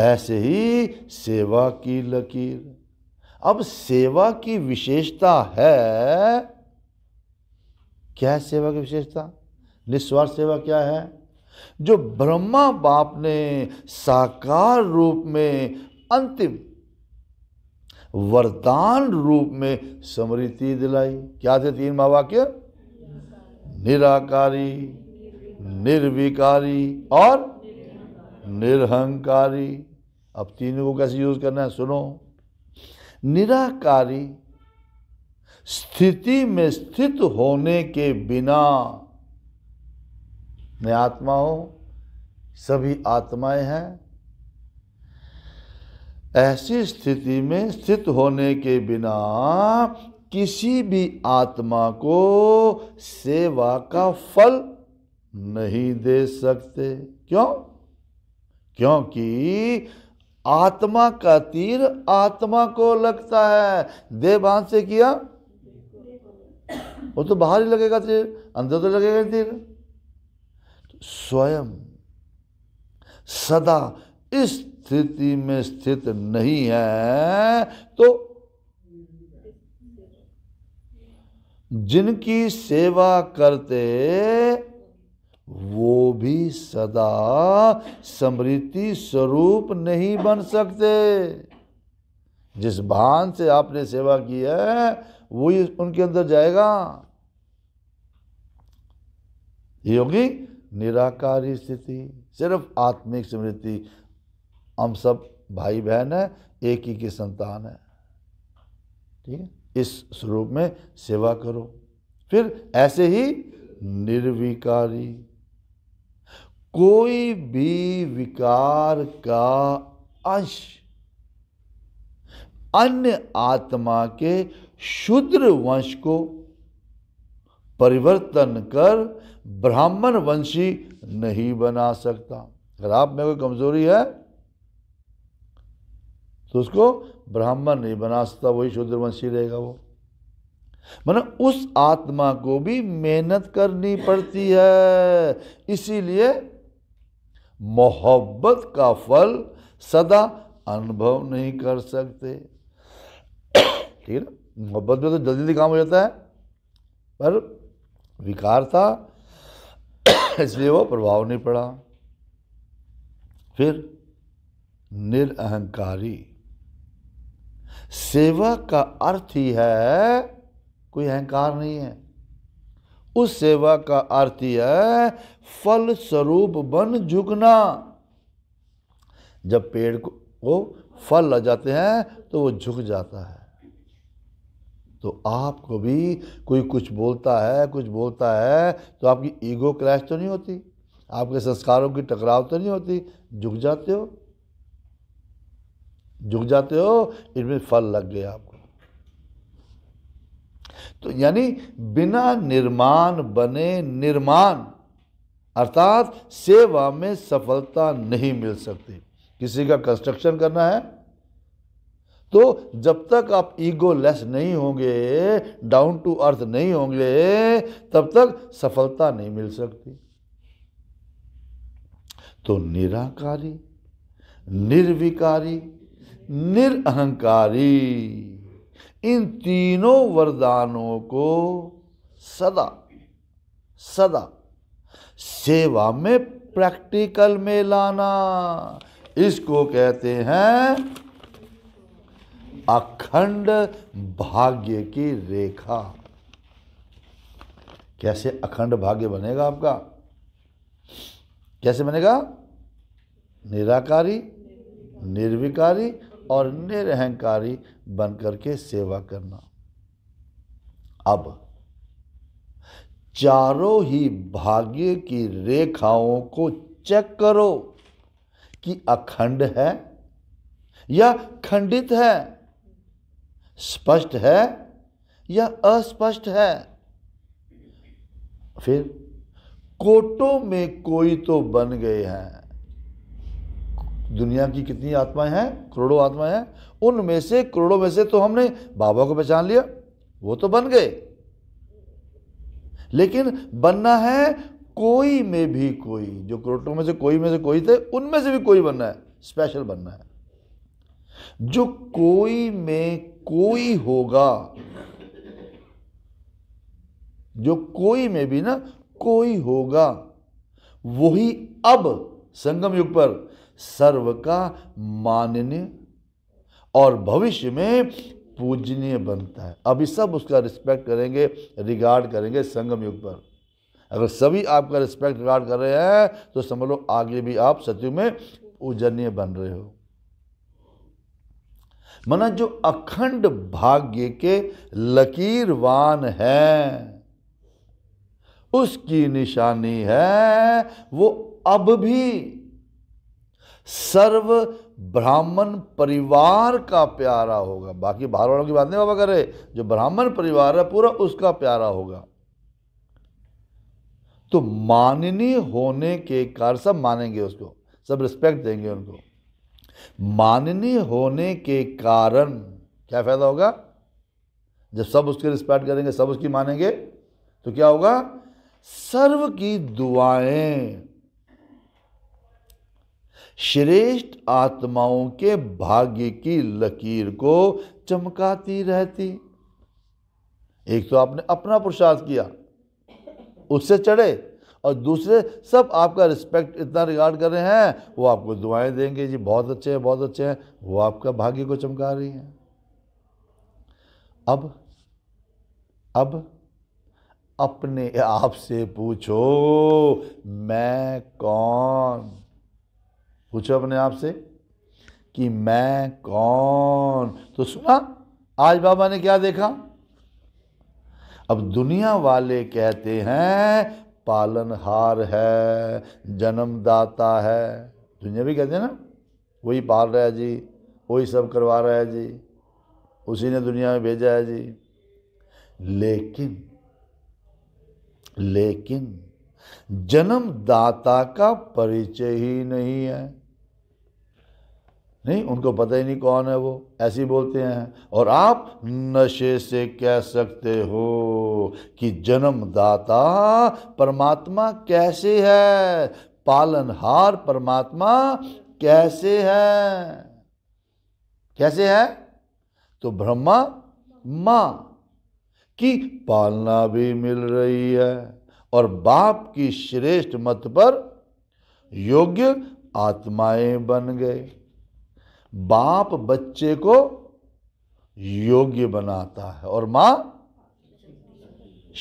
ऐसे ही सेवा की लकीर अब सेवा की विशेषता है क्या है सेवा की विशेषता निस्वार्थ सेवा क्या है जो ब्रह्मा बाप ने साकार रूप में अंतिम वरदान रूप में स्मृति दिलाई क्या थे तीन महावाक्य निराकारी निर्विकारी और निरहंकारी अब तीनों को कैसे यूज करना है सुनो निराकारी स्थिति में स्थित होने के बिना मैं आत्मा हूं सभी आत्माएं हैं ऐसी स्थिति में स्थित होने के बिना किसी भी आत्मा को सेवा का फल नहीं दे सकते क्यों क्योंकि आत्मा का तीर आत्मा को लगता है दे बांध से किया वो तो बाहर ही लगेगा तीर अंदर तो लगेगा तीर स्वयं सदा इस स्थिति में स्थित नहीं है तो जिनकी सेवा करते वो भी सदा समृद्धि स्वरूप नहीं बन सकते जिस भान से आपने सेवा की है ही उनके अंदर जाएगा योगी निराकार स्थिति सिर्फ आत्मिक स्मृति हम सब भाई बहन है एक ही की संतान है ठीक है इस स्वरूप में सेवा करो फिर ऐसे ही निर्विकारी कोई भी विकार का अंश अन्य आत्मा के शूद्र वंश को परिवर्तन कर ब्राह्मण वंशी नहीं बना सकता अगर आप में कोई कमजोरी है तो उसको ब्राह्मण नहीं बना सकता वही शूद्र वंशी रहेगा वो मैंने उस आत्मा को भी मेहनत करनी पड़ती है इसीलिए मोहब्बत का फल सदा अनुभव नहीं कर सकते ठीक है ना मोहब्बत में तो जल्दी जल्दी काम हो जाता है पर विकार था इसलिए वो प्रभाव नहीं पड़ा फिर निरअहकारी सेवा का अर्थ ही है कोई अहंकार नहीं है उस सेवा का अर्थ है फल स्वरूप बन झुकना जब पेड़ को वो फल लग जाते हैं तो वो झुक जाता है तो आपको भी कोई कुछ बोलता है कुछ बोलता है तो आपकी ईगो क्रैश तो नहीं होती आपके संस्कारों की टकराव तो नहीं होती झुक जाते हो झुक जाते हो इनमें फल लग गया आपको तो यानी बिना निर्माण बने निर्माण अर्थात सेवा में सफलता नहीं मिल सकती किसी का कंस्ट्रक्शन करना है तो जब तक आप ईगो लेस नहीं होंगे डाउन टू अर्थ नहीं होंगे तब तक सफलता नहीं मिल सकती तो निराकारी निर्विकारी निरअहकारी इन तीनों वरदानों को सदा सदा सेवा में प्रैक्टिकल में लाना इसको कहते हैं अखंड भाग्य की रेखा कैसे अखंड भाग्य बनेगा आपका कैसे बनेगा निराकारी निर्विकारी और निरहंकारी बन करके सेवा करना अब चारों ही भाग्य की रेखाओं को चेक करो कि अखंड है या खंडित है स्पष्ट है या अस्पष्ट है फिर कोटों में कोई तो बन गए हैं दुनिया की कितनी आत्माएं हैं करोड़ों आत्माएं हैं उनमें से करोड़ों में से तो हमने बाबा को पहचान लिया वो तो बन गए लेकिन बनना है कोई में भी कोई जो करोड़ों में से कोई में से कोई थे उनमें से भी कोई बनना है स्पेशल बनना है जो कोई में कोई होगा जो कोई में भी ना कोई होगा वही अब संगम युग पर सर्व का माननीय और भविष्य में पूजनीय बनता है अभी सब उसका रिस्पेक्ट करेंगे रिगार्ड करेंगे संगम युग पर अगर सभी आपका रिस्पेक्ट रिगार्ड कर रहे हैं तो समझ लो आगे भी आप सत्यु में पूजनीय बन रहे हो मना जो अखंड भाग्य के लकीरवान है उसकी निशानी है वो अब भी सर्व ब्राह्मण परिवार का प्यारा होगा बाकी बाहर वालों की बात नहीं बाबा करे जो ब्राह्मण परिवार है पूरा उसका प्यारा होगा तो माननी होने के कारण सब मानेंगे उसको सब रिस्पेक्ट देंगे उनको माननी होने के कारण क्या फायदा होगा जब सब उसके रिस्पेक्ट करेंगे सब उसकी मानेंगे तो क्या होगा सर्व की दुआएं श्रेष्ठ आत्माओं के भाग्य की लकीर को चमकाती रहती एक तो आपने अपना प्रसाद किया उससे चढ़े और दूसरे सब आपका रिस्पेक्ट इतना रिगार्ड कर रहे हैं वो आपको दुआएं देंगे जी बहुत अच्छे हैं बहुत अच्छे हैं वो आपका भाग्य को चमका रही हैं अब अब अपने आप से पूछो मैं कौन पूछो अपने आप से कि मैं कौन तो सुना आज बाबा ने क्या देखा अब दुनिया वाले कहते हैं पालनहार है जन्मदाता है दुनिया भी कहते हैं ना वही पाल रहा है जी वही सब करवा रहा है जी उसी ने दुनिया में भेजा है जी लेकिन लेकिन जन्मदाता का परिचय ही नहीं है नहीं उनको पता ही नहीं कौन है वो ऐसी बोलते हैं और आप नशे से कह सकते हो कि जन्मदाता परमात्मा कैसे है पालनहार परमात्मा कैसे है कैसे है तो ब्रह्मा माँ की पालना भी मिल रही है और बाप की श्रेष्ठ मत पर योग्य आत्माएं बन गए बाप बच्चे को योग्य बनाता है और माँ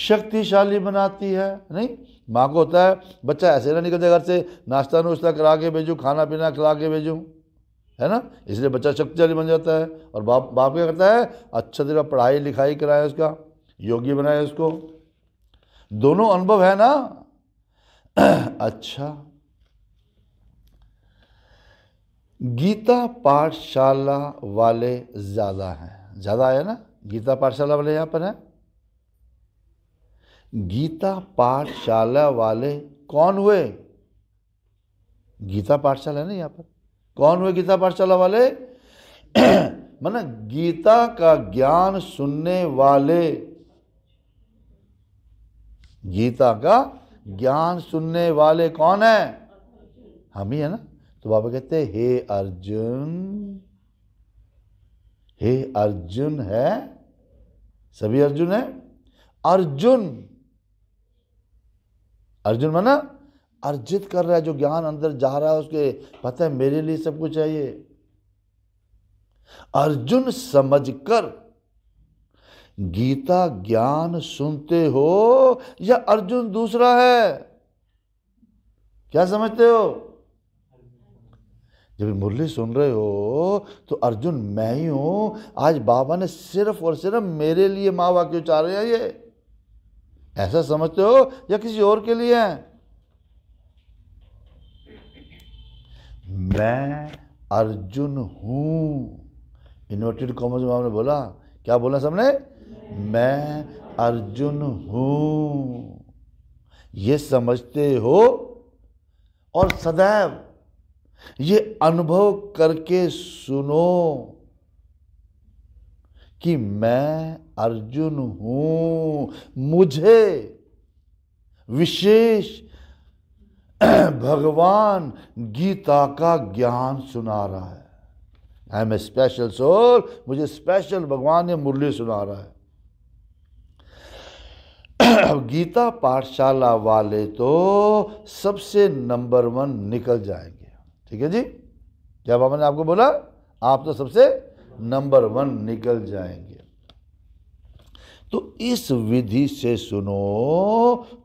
शक्तिशाली बनाती है नहीं माँ को होता है बच्चा ऐसे ना निकल घर से नाश्ता नुश्ता करा के भेजूँ खाना पीना खिला के भेजूँ है ना इसलिए बच्चा शक्तिशाली बन जाता है और बाप बाप क्या करता है अच्छा तरह पढ़ाई लिखाई कराए उसका योग्य बनाए उसको दोनों अनुभव है ना अच्छा गीता पाठशाला वाले ज़्यादा हैं ज़्यादा है ना गीता पाठशाला वाले यहां पर हैं गीता पाठशाला वाले कौन हुए गीता पाठशाला है ना यहां पर कौन हुए गीता पाठशाला वाले माना गीता का ज्ञान सुनने वाले गीता का ज्ञान सुनने वाले कौन है हम ही है ना तो बाबा कहते हैं हे अर्जुन हे अर्जुन है सभी अर्जुन है अर्जुन अर्जुन माना अर्जित कर रहा है जो ज्ञान अंदर जा रहा है उसके पता है मेरे लिए सब कुछ है ये अर्जुन समझकर गीता ज्ञान सुनते हो या अर्जुन दूसरा है क्या समझते हो जब मुरली सुन रहे हो तो अर्जुन मैं ही हूं आज बाबा ने सिर्फ और सिर्फ मेरे लिए माँ वाक्य रहे हैं ये ऐसा समझते हो या किसी और के लिए है मैं अर्जुन हूं इन्वर्टेड कॉमर्स में आपने बोला क्या बोला सबने मैं अर्जुन हूं ये समझते हो और सदैव ये अनुभव करके सुनो कि मैं अर्जुन हूं मुझे विशेष भगवान गीता का ज्ञान सुना रहा है I am a special soul मुझे स्पेशल भगवान ने मुरली सुना रहा है गीता पाठशाला वाले तो सबसे नंबर वन निकल जाएंगे ठीक है जी क्या बाबा ने आपको बोला आप तो सबसे नंबर वन निकल जाएंगे तो इस विधि से सुनो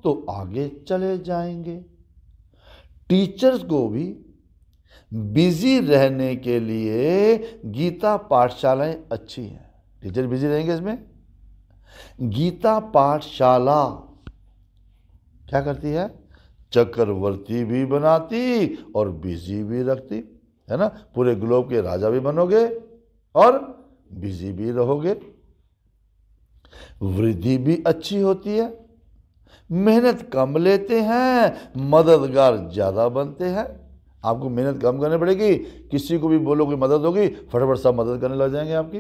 तो आगे चले जाएंगे टीचर्स को भी बिजी रहने के लिए गीता पाठशालाएं अच्छी हैं टीचर बिजी रहेंगे इसमें गीता पाठशाला क्या करती है चक्रवर्ती भी बनाती और बिजी भी रखती है ना पूरे ग्लोब के राजा भी बनोगे और बिजी भी रहोगे वृद्धि भी अच्छी होती है मेहनत कम लेते हैं मददगार ज़्यादा बनते हैं आपको मेहनत कम करनी पड़ेगी किसी को भी बोलोगे मदद होगी फटाफट सब मदद करने लग जाएंगे आपकी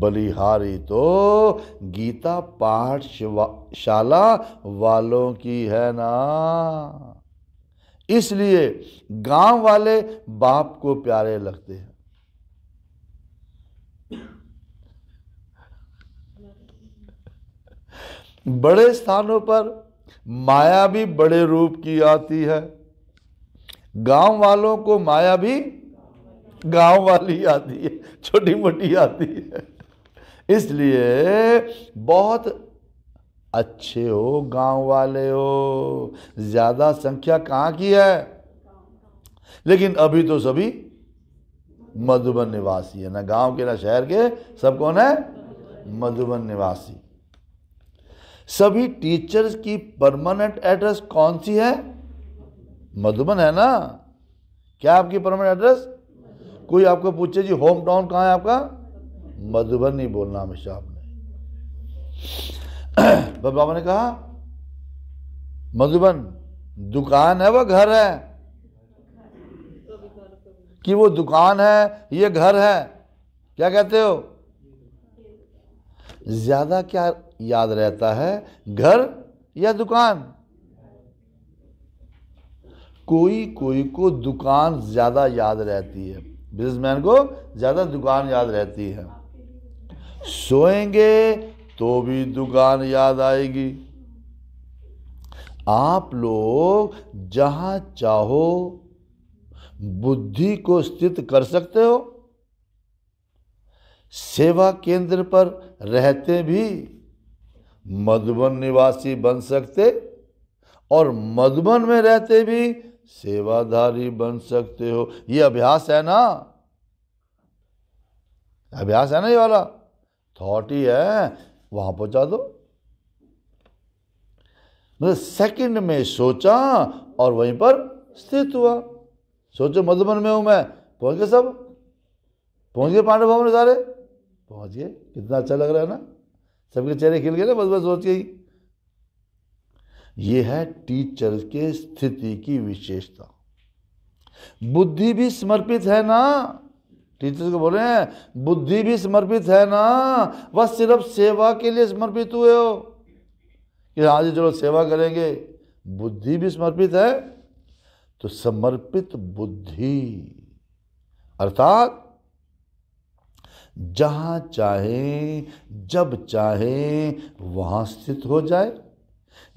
बलिहारी तो गीता पाठशाला वालों की है ना इसलिए गांव वाले बाप को प्यारे लगते हैं बड़े स्थानों पर माया भी बड़े रूप की आती है गांव वालों को माया भी गांव वाली आती है छोटी मोटी आती है इसलिए बहुत अच्छे हो गांव वाले हो ज़्यादा संख्या कहाँ की है लेकिन अभी तो सभी मधुबन निवासी है ना गांव के ना शहर के सब कौन है मधुबन निवासी सभी टीचर्स की परमानेंट एड्रेस कौन सी है मधुबन है ना क्या आपकी परमानेंट एड्रेस कोई आपको पूछे जी होम टाउन कहाँ है आपका मधुबनी बोलना हमेशा आपने बाबा ने कहा मधुबन दुकान है वह घर है कि वो दुकान है ये घर है क्या कहते हो ज्यादा क्या याद रहता है घर या दुकान कोई कोई को दुकान ज़्यादा याद रहती है बिजनेसमैन को ज़्यादा दुकान याद रहती है सोएंगे तो भी दुकान याद आएगी आप लोग जहां चाहो बुद्धि को स्थित कर सकते हो सेवा केंद्र पर रहते भी मधुबन निवासी बन सकते और मधुबन में रहते भी सेवाधारी बन सकते हो ये अभ्यास है ना अभ्यास है ना ये वाला अथॉरिटी है वहां पहुंचा दो मतलब सेकंड में सोचा और वहीं पर स्थित हुआ सोचो मधुबन में हूं मैं पहुंच गए सब पहुंच गए पांडव भवन सारे पहुंच गए कितना अच्छा लग रहा है ना सबके चेहरे खिल गए ना बस बस सोच के ही ये है टीचर के स्थिति की विशेषता बुद्धि भी समर्पित है ना टीचर्स को बोल रहे हैं बुद्धि भी समर्पित है ना वह सिर्फ सेवा के लिए समर्पित हुए हो कि हाँ जी चलो सेवा करेंगे बुद्धि भी समर्पित है तो समर्पित बुद्धि अर्थात जहां चाहे जब चाहे वहां स्थित हो जाए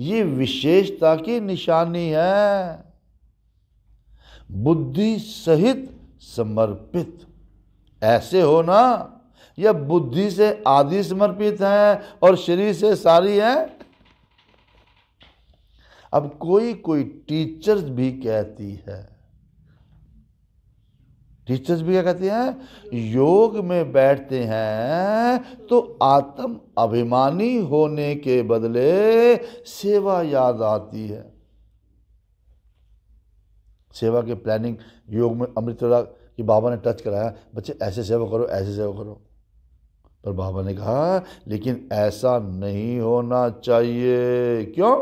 ये विशेषता की निशानी है बुद्धि सहित समर्पित ऐसे हो ना यह बुद्धि से आदि समर्पित है और शरीर से सारी है अब कोई कोई टीचर्स भी कहती है टीचर्स भी क्या कहते हैं योग में बैठते हैं तो आत्म अभिमानी होने के बदले सेवा याद आती है सेवा के प्लानिंग योग में अमृतरा कि बाबा ने टच कराया बच्चे ऐसे सेवा करो ऐसे सेवा करो पर बाबा ने कहा लेकिन ऐसा नहीं होना चाहिए क्यों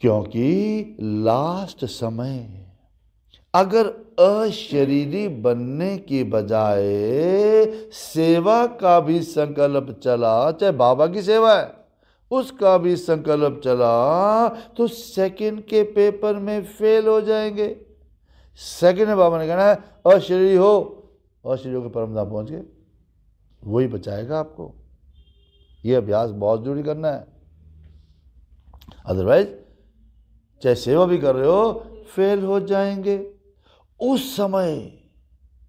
क्योंकि लास्ट समय अगर अशरीरी बनने की बजाय सेवा का भी संकल्प चला चाहे बाबा की सेवा है उसका भी संकल्प चला तो सेकंड के पेपर में फेल हो जाएंगे सेकंड में बाबा ने कहना है अश्री हो हो के परमधाम पहुंच गए वही बचाएगा आपको ये अभ्यास बहुत जरूरी करना है अदरवाइज चाहे सेवा भी कर रहे हो फेल हो जाएंगे उस समय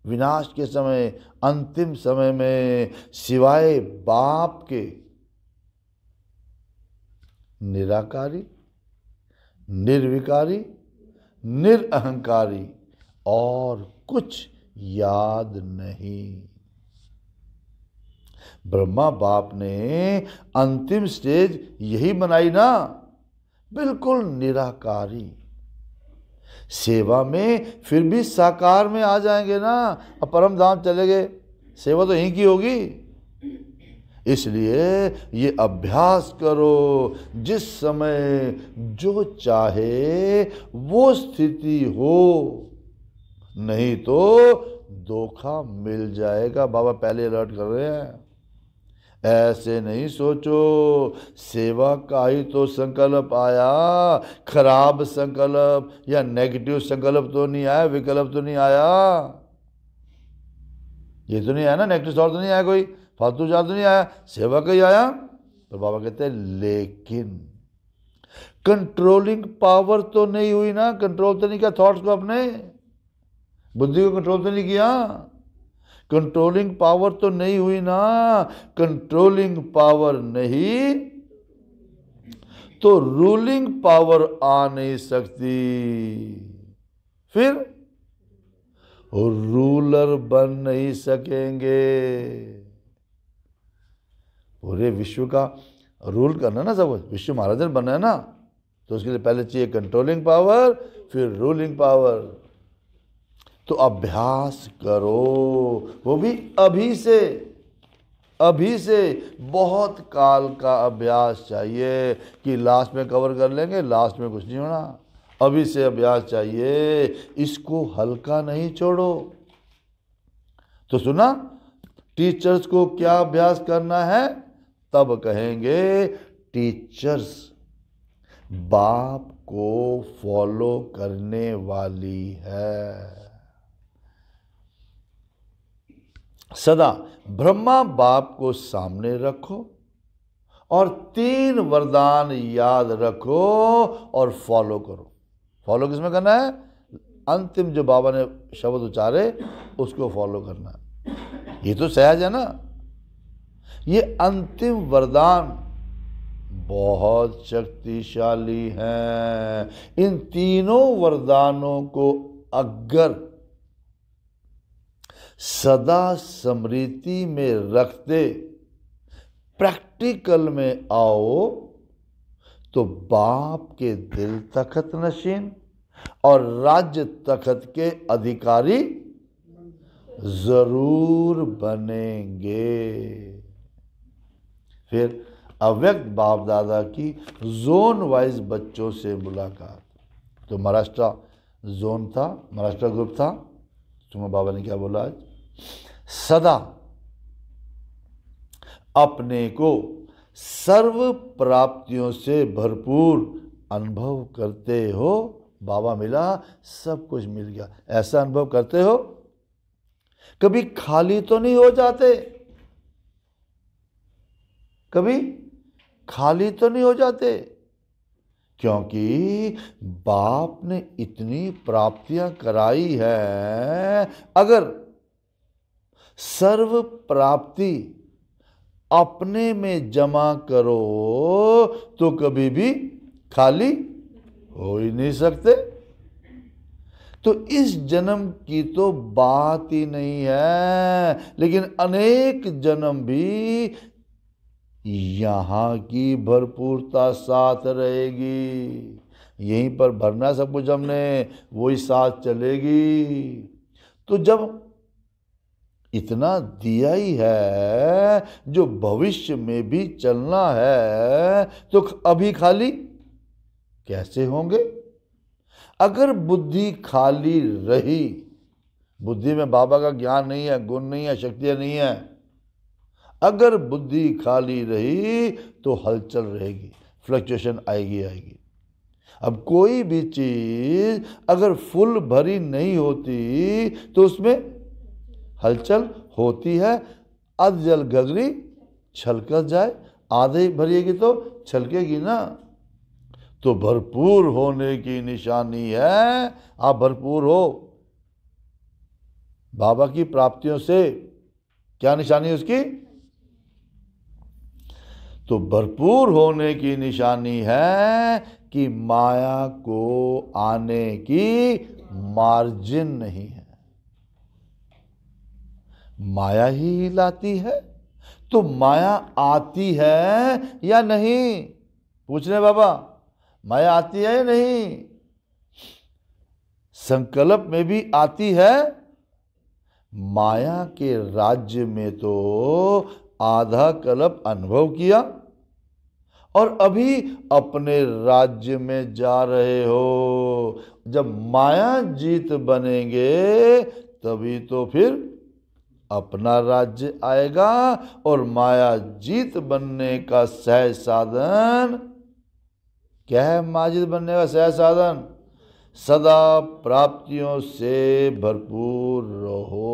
विनाश के समय अंतिम समय में सिवाय बाप के निराकारी निर्विकारी निरअहकारी और कुछ याद नहीं ब्रह्मा बाप ने अंतिम स्टेज यही बनाई ना बिल्कुल निराकारी सेवा में फिर भी साकार में आ जाएंगे ना अब परम धाम चले गए सेवा तो यहीं की होगी इसलिए ये अभ्यास करो जिस समय जो चाहे वो स्थिति हो नहीं तो धोखा मिल जाएगा बाबा पहले अलर्ट कर रहे हैं ऐसे नहीं सोचो सेवा का ही तो संकल्प आया खराब संकल्प या नेगेटिव संकल्प तो नहीं आया विकल्प तो नहीं आया ये तो नहीं आया ना नेगेटिव सॉल्व तो नहीं आया कोई फालतू याद तो नहीं आया सेवा का ही आया तो बाबा कहते हैं लेकिन कंट्रोलिंग पावर तो नहीं हुई ना कंट्रोल तो नहीं किया थॉट्स को अपने बुद्धि को कंट्रोल तो नहीं किया कंट्रोलिंग पावर तो नहीं हुई ना कंट्रोलिंग पावर नहीं तो रूलिंग पावर आ नहीं सकती फिर रूलर बन नहीं सकेंगे पूरे विश्व का रूल करना ना सब विश्व महाराजन बनना है ना तो उसके लिए पहले चाहिए कंट्रोलिंग पावर फिर रूलिंग पावर तो अभ्यास करो वो भी अभी से अभी से बहुत काल का अभ्यास चाहिए कि लास्ट में कवर कर लेंगे लास्ट में कुछ नहीं होना अभी से अभ्यास चाहिए इसको हल्का नहीं छोड़ो तो सुना टीचर्स को क्या अभ्यास करना है तब कहेंगे टीचर्स बाप को फॉलो करने वाली है सदा ब्रह्मा बाप को सामने रखो और तीन वरदान याद रखो और फॉलो करो फॉलो किसमें करना है अंतिम जो बाबा ने शब्द उचारे उसको फॉलो करना है ये तो सहज है ना ये अंतिम वरदान बहुत शक्तिशाली हैं इन तीनों वरदानों को अगर सदा समृति में रखते प्रैक्टिकल में आओ तो बाप के दिल तखत नशीन और राज्य तखत के अधिकारी जरूर बनेंगे फिर अव्यक्त बाप दादा की जोन वाइज बच्चों से मुलाकात तो महाराष्ट्र जोन था महाराष्ट्र ग्रुप था सुमा बाबा ने क्या बोला आज सदा अपने को सर्व प्राप्तियों से भरपूर अनुभव करते हो बाबा मिला सब कुछ मिल गया ऐसा अनुभव करते हो कभी खाली तो नहीं हो जाते कभी खाली तो नहीं हो जाते क्योंकि बाप ने इतनी प्राप्तियां कराई है अगर सर्व प्राप्ति अपने में जमा करो तो कभी भी खाली हो ही नहीं सकते तो इस जन्म की तो बात ही नहीं है लेकिन अनेक जन्म भी यहाँ की भरपूरता साथ रहेगी यहीं पर भरना सब कुछ हमने वही साथ चलेगी तो जब इतना दिया ही है जो भविष्य में भी चलना है तो अभी खाली कैसे होंगे अगर बुद्धि खाली रही बुद्धि में बाबा का ज्ञान नहीं है गुण नहीं है शक्तियाँ नहीं है अगर बुद्धि खाली रही तो हलचल रहेगी फ्लक्चुएशन आएगी आएगी अब कोई भी चीज़ अगर फुल भरी नहीं होती तो उसमें हलचल होती है अध जल घगरी छलकत जाए आधे भरिएगी तो छलकेगी ना तो भरपूर होने की निशानी है आप भरपूर हो बाबा की प्राप्तियों से क्या निशानी उसकी तो भरपूर होने की निशानी है कि माया को आने की मार्जिन नहीं है माया ही हिलाती है तो माया आती है या नहीं पूछ रहे बाबा माया आती है या नहीं संकल्प में भी आती है माया के राज्य में तो आधा कलप अनुभव किया और अभी अपने राज्य में जा रहे हो जब माया जीत बनेंगे तभी तो फिर अपना राज्य आएगा और माया जीत बनने का सह साधन क्या है माजिद बनने का सह साधन सदा प्राप्तियों से भरपूर रहो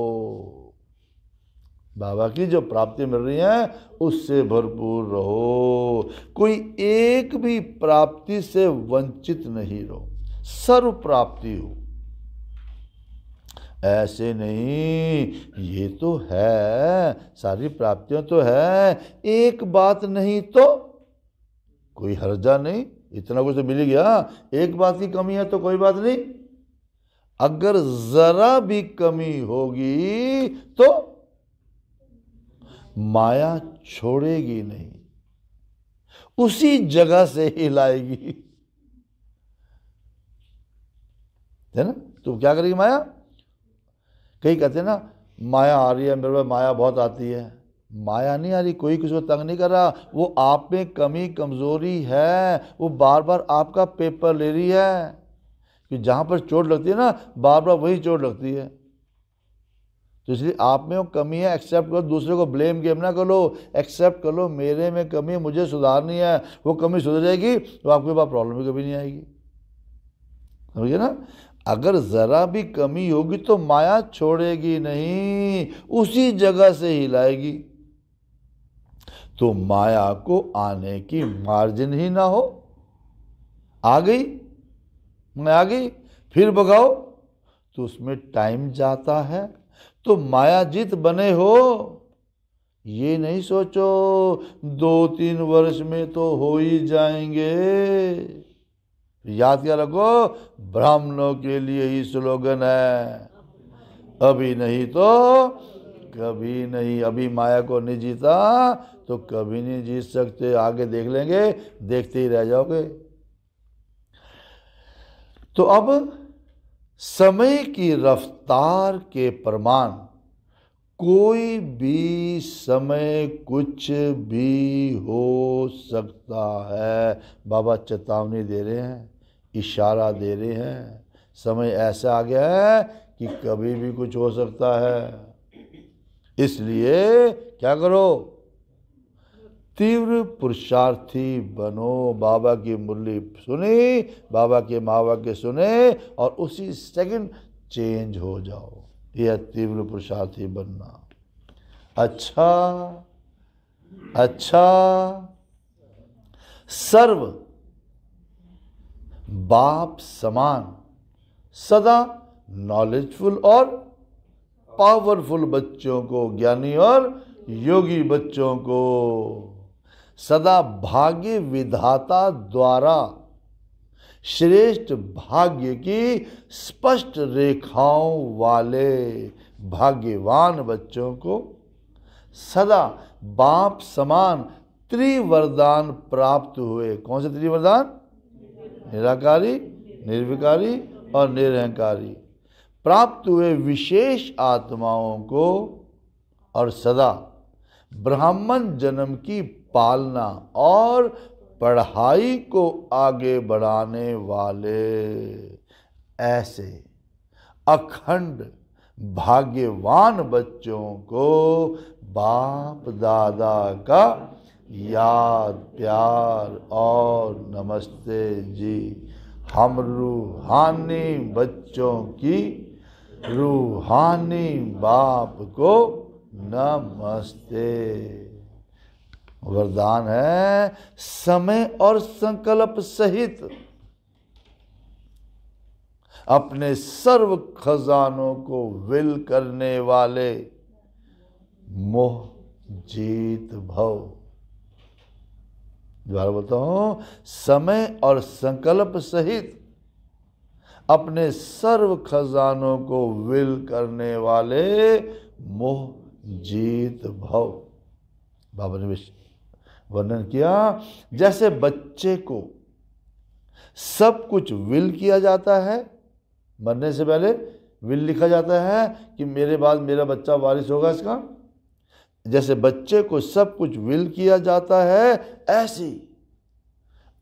बाबा की जो प्राप्ति मिल रही है उससे भरपूर रहो कोई एक भी प्राप्ति से वंचित नहीं रहो सर्व प्राप्ति हो ऐसे नहीं ये तो है सारी प्राप्तियां तो है एक बात नहीं तो कोई हर्जा नहीं इतना कुछ तो मिल गया एक बात की कमी है तो कोई बात नहीं अगर ज़रा भी कमी होगी तो माया छोड़ेगी नहीं उसी जगह से हिलाएगी है ना तो क्या करेगी माया कई कहते हैं ना माया आ रही है मेरे पास माया बहुत आती है माया नहीं आ रही कोई किसी को तंग नहीं कर रहा वो आप में कमी कमजोरी है वो बार बार आपका पेपर ले रही है कि जहां पर चोट लगती है ना बार बार वही चोट लगती है तो इसलिए आप में वो कमी है एक्सेप्ट करो दूसरे को ब्लेम गेम ना करो एक्सेप्ट करो मेरे में कमी है मुझे सुधारनी है वो कमी सुधर जाएगी तो आपके पास प्रॉब्लम भी कभी नहीं आएगी समझिए ना अगर ज़रा भी कमी होगी तो माया छोड़ेगी नहीं उसी जगह से हिलाएगी तो माया को आने की मार्जिन ही ना हो आ गई मैं आ गई फिर भगाओ तो उसमें टाइम जाता है तो मायाजित बने हो ये नहीं सोचो दो तीन वर्ष में तो हो ही जाएंगे याद क्या रखो ब्राह्मणों के लिए ही स्लोगन है अभी नहीं तो कभी नहीं अभी माया को नहीं जीता तो कभी नहीं जीत सकते आगे देख लेंगे देखते ही रह जाओगे तो अब समय की रफ्तार के प्रमाण कोई भी समय कुछ भी हो सकता है बाबा चेतावनी दे रहे हैं इशारा दे रहे हैं समय ऐसा आ गया है कि कभी भी कुछ हो सकता है इसलिए क्या करो तीव्र पुरुषार्थी बनो बाबा की मुरली सुनी बाबा के माँ सुने और उसी सेकंड चेंज हो जाओ यह तीव्र पुरुषार्थी बनना अच्छा अच्छा सर्व बाप समान सदा नॉलेजफुल और पावरफुल बच्चों को ज्ञानी और योगी बच्चों को सदा भाग्य विधाता द्वारा श्रेष्ठ भाग्य की स्पष्ट रेखाओं वाले भाग्यवान बच्चों को सदा बाप समान त्रिवरदान प्राप्त हुए कौन से त्रिवरदान निराकारी निर्विकारी और निरहंकारी प्राप्त हुए विशेष आत्माओं को और सदा ब्राह्मण जन्म की पालना और पढ़ाई को आगे बढ़ाने वाले ऐसे अखंड भाग्यवान बच्चों को बाप दादा का याद प्यार और नमस्ते जी हम रूहानी बच्चों की रूहानी बाप को नमस्ते वरदान है समय और संकल्प सहित अपने सर्व खजानों को विल करने वाले मोह जीत भव द्वारा बोलता समय और संकल्प सहित अपने सर्व खजानों को विल करने वाले मोह जीत भव बाबा निवेश वर्णन किया जैसे बच्चे को सब कुछ विल किया जाता है मरने से पहले विल लिखा जाता है कि मेरे बाद मेरा बच्चा वारिस होगा इसका जैसे बच्चे को सब कुछ विल किया जाता है ऐसी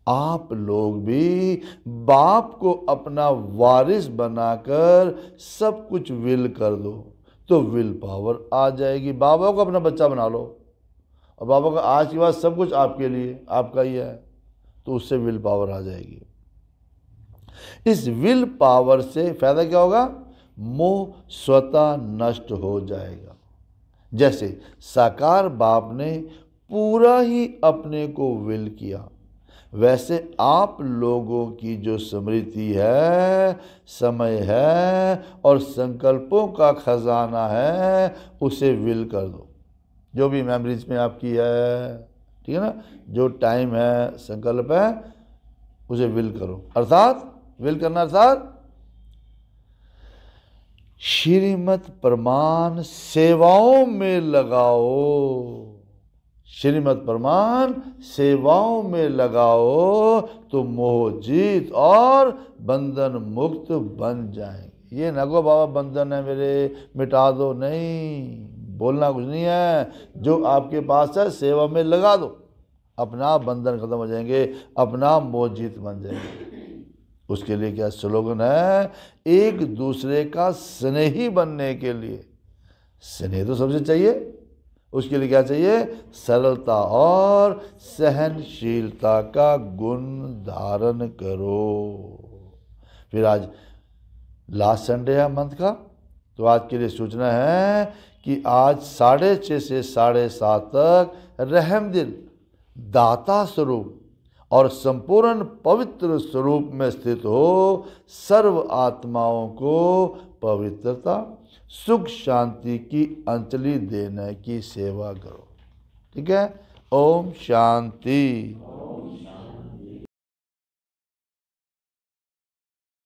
आप लोग भी बाप को अपना वारिस बनाकर सब कुछ विल कर दो तो विल पावर आ जाएगी बाबा को अपना बच्चा बना लो और बाबा का आज के बाद सब कुछ आपके लिए आपका ही है तो उससे विल पावर आ जाएगी इस विल पावर से फायदा क्या होगा मोह स्वतः नष्ट हो जाएगा जैसे साकार बाप ने पूरा ही अपने को विल किया वैसे आप लोगों की जो स्मृति है समय है और संकल्पों का खजाना है उसे विल कर दो जो भी मेमोरीज में आपकी है ठीक है ना जो टाइम है संकल्प है उसे विल करो अर्थात विल करना अर्थात श्रीमत प्रमाण सेवाओं में लगाओ श्रीमत प्रमाण सेवाओं में लगाओ तो मोह जीत और बंधन मुक्त बन जाएंगे ये नगो बाबा बंधन है मेरे मिटा दो नहीं बोलना कुछ नहीं है जो आपके पास है सेवा में लगा दो अपना बंधन खत्म हो जाएंगे अपना मोजित बन जाएंगे उसके लिए क्या स्लोगन है एक दूसरे का स्नेही बनने के लिए स्नेह तो सबसे चाहिए उसके लिए क्या चाहिए सरलता और सहनशीलता का गुण धारण करो फिर आज लास्ट संडे है मंथ का तो आज के लिए सूचना है कि आज साढ़े छः से साढ़े सात तक रहम दिल दाता स्वरूप और संपूर्ण पवित्र स्वरूप में स्थित हो सर्व आत्माओं को पवित्रता सुख शांति की अंचलि देने की सेवा करो ठीक है ओम शांति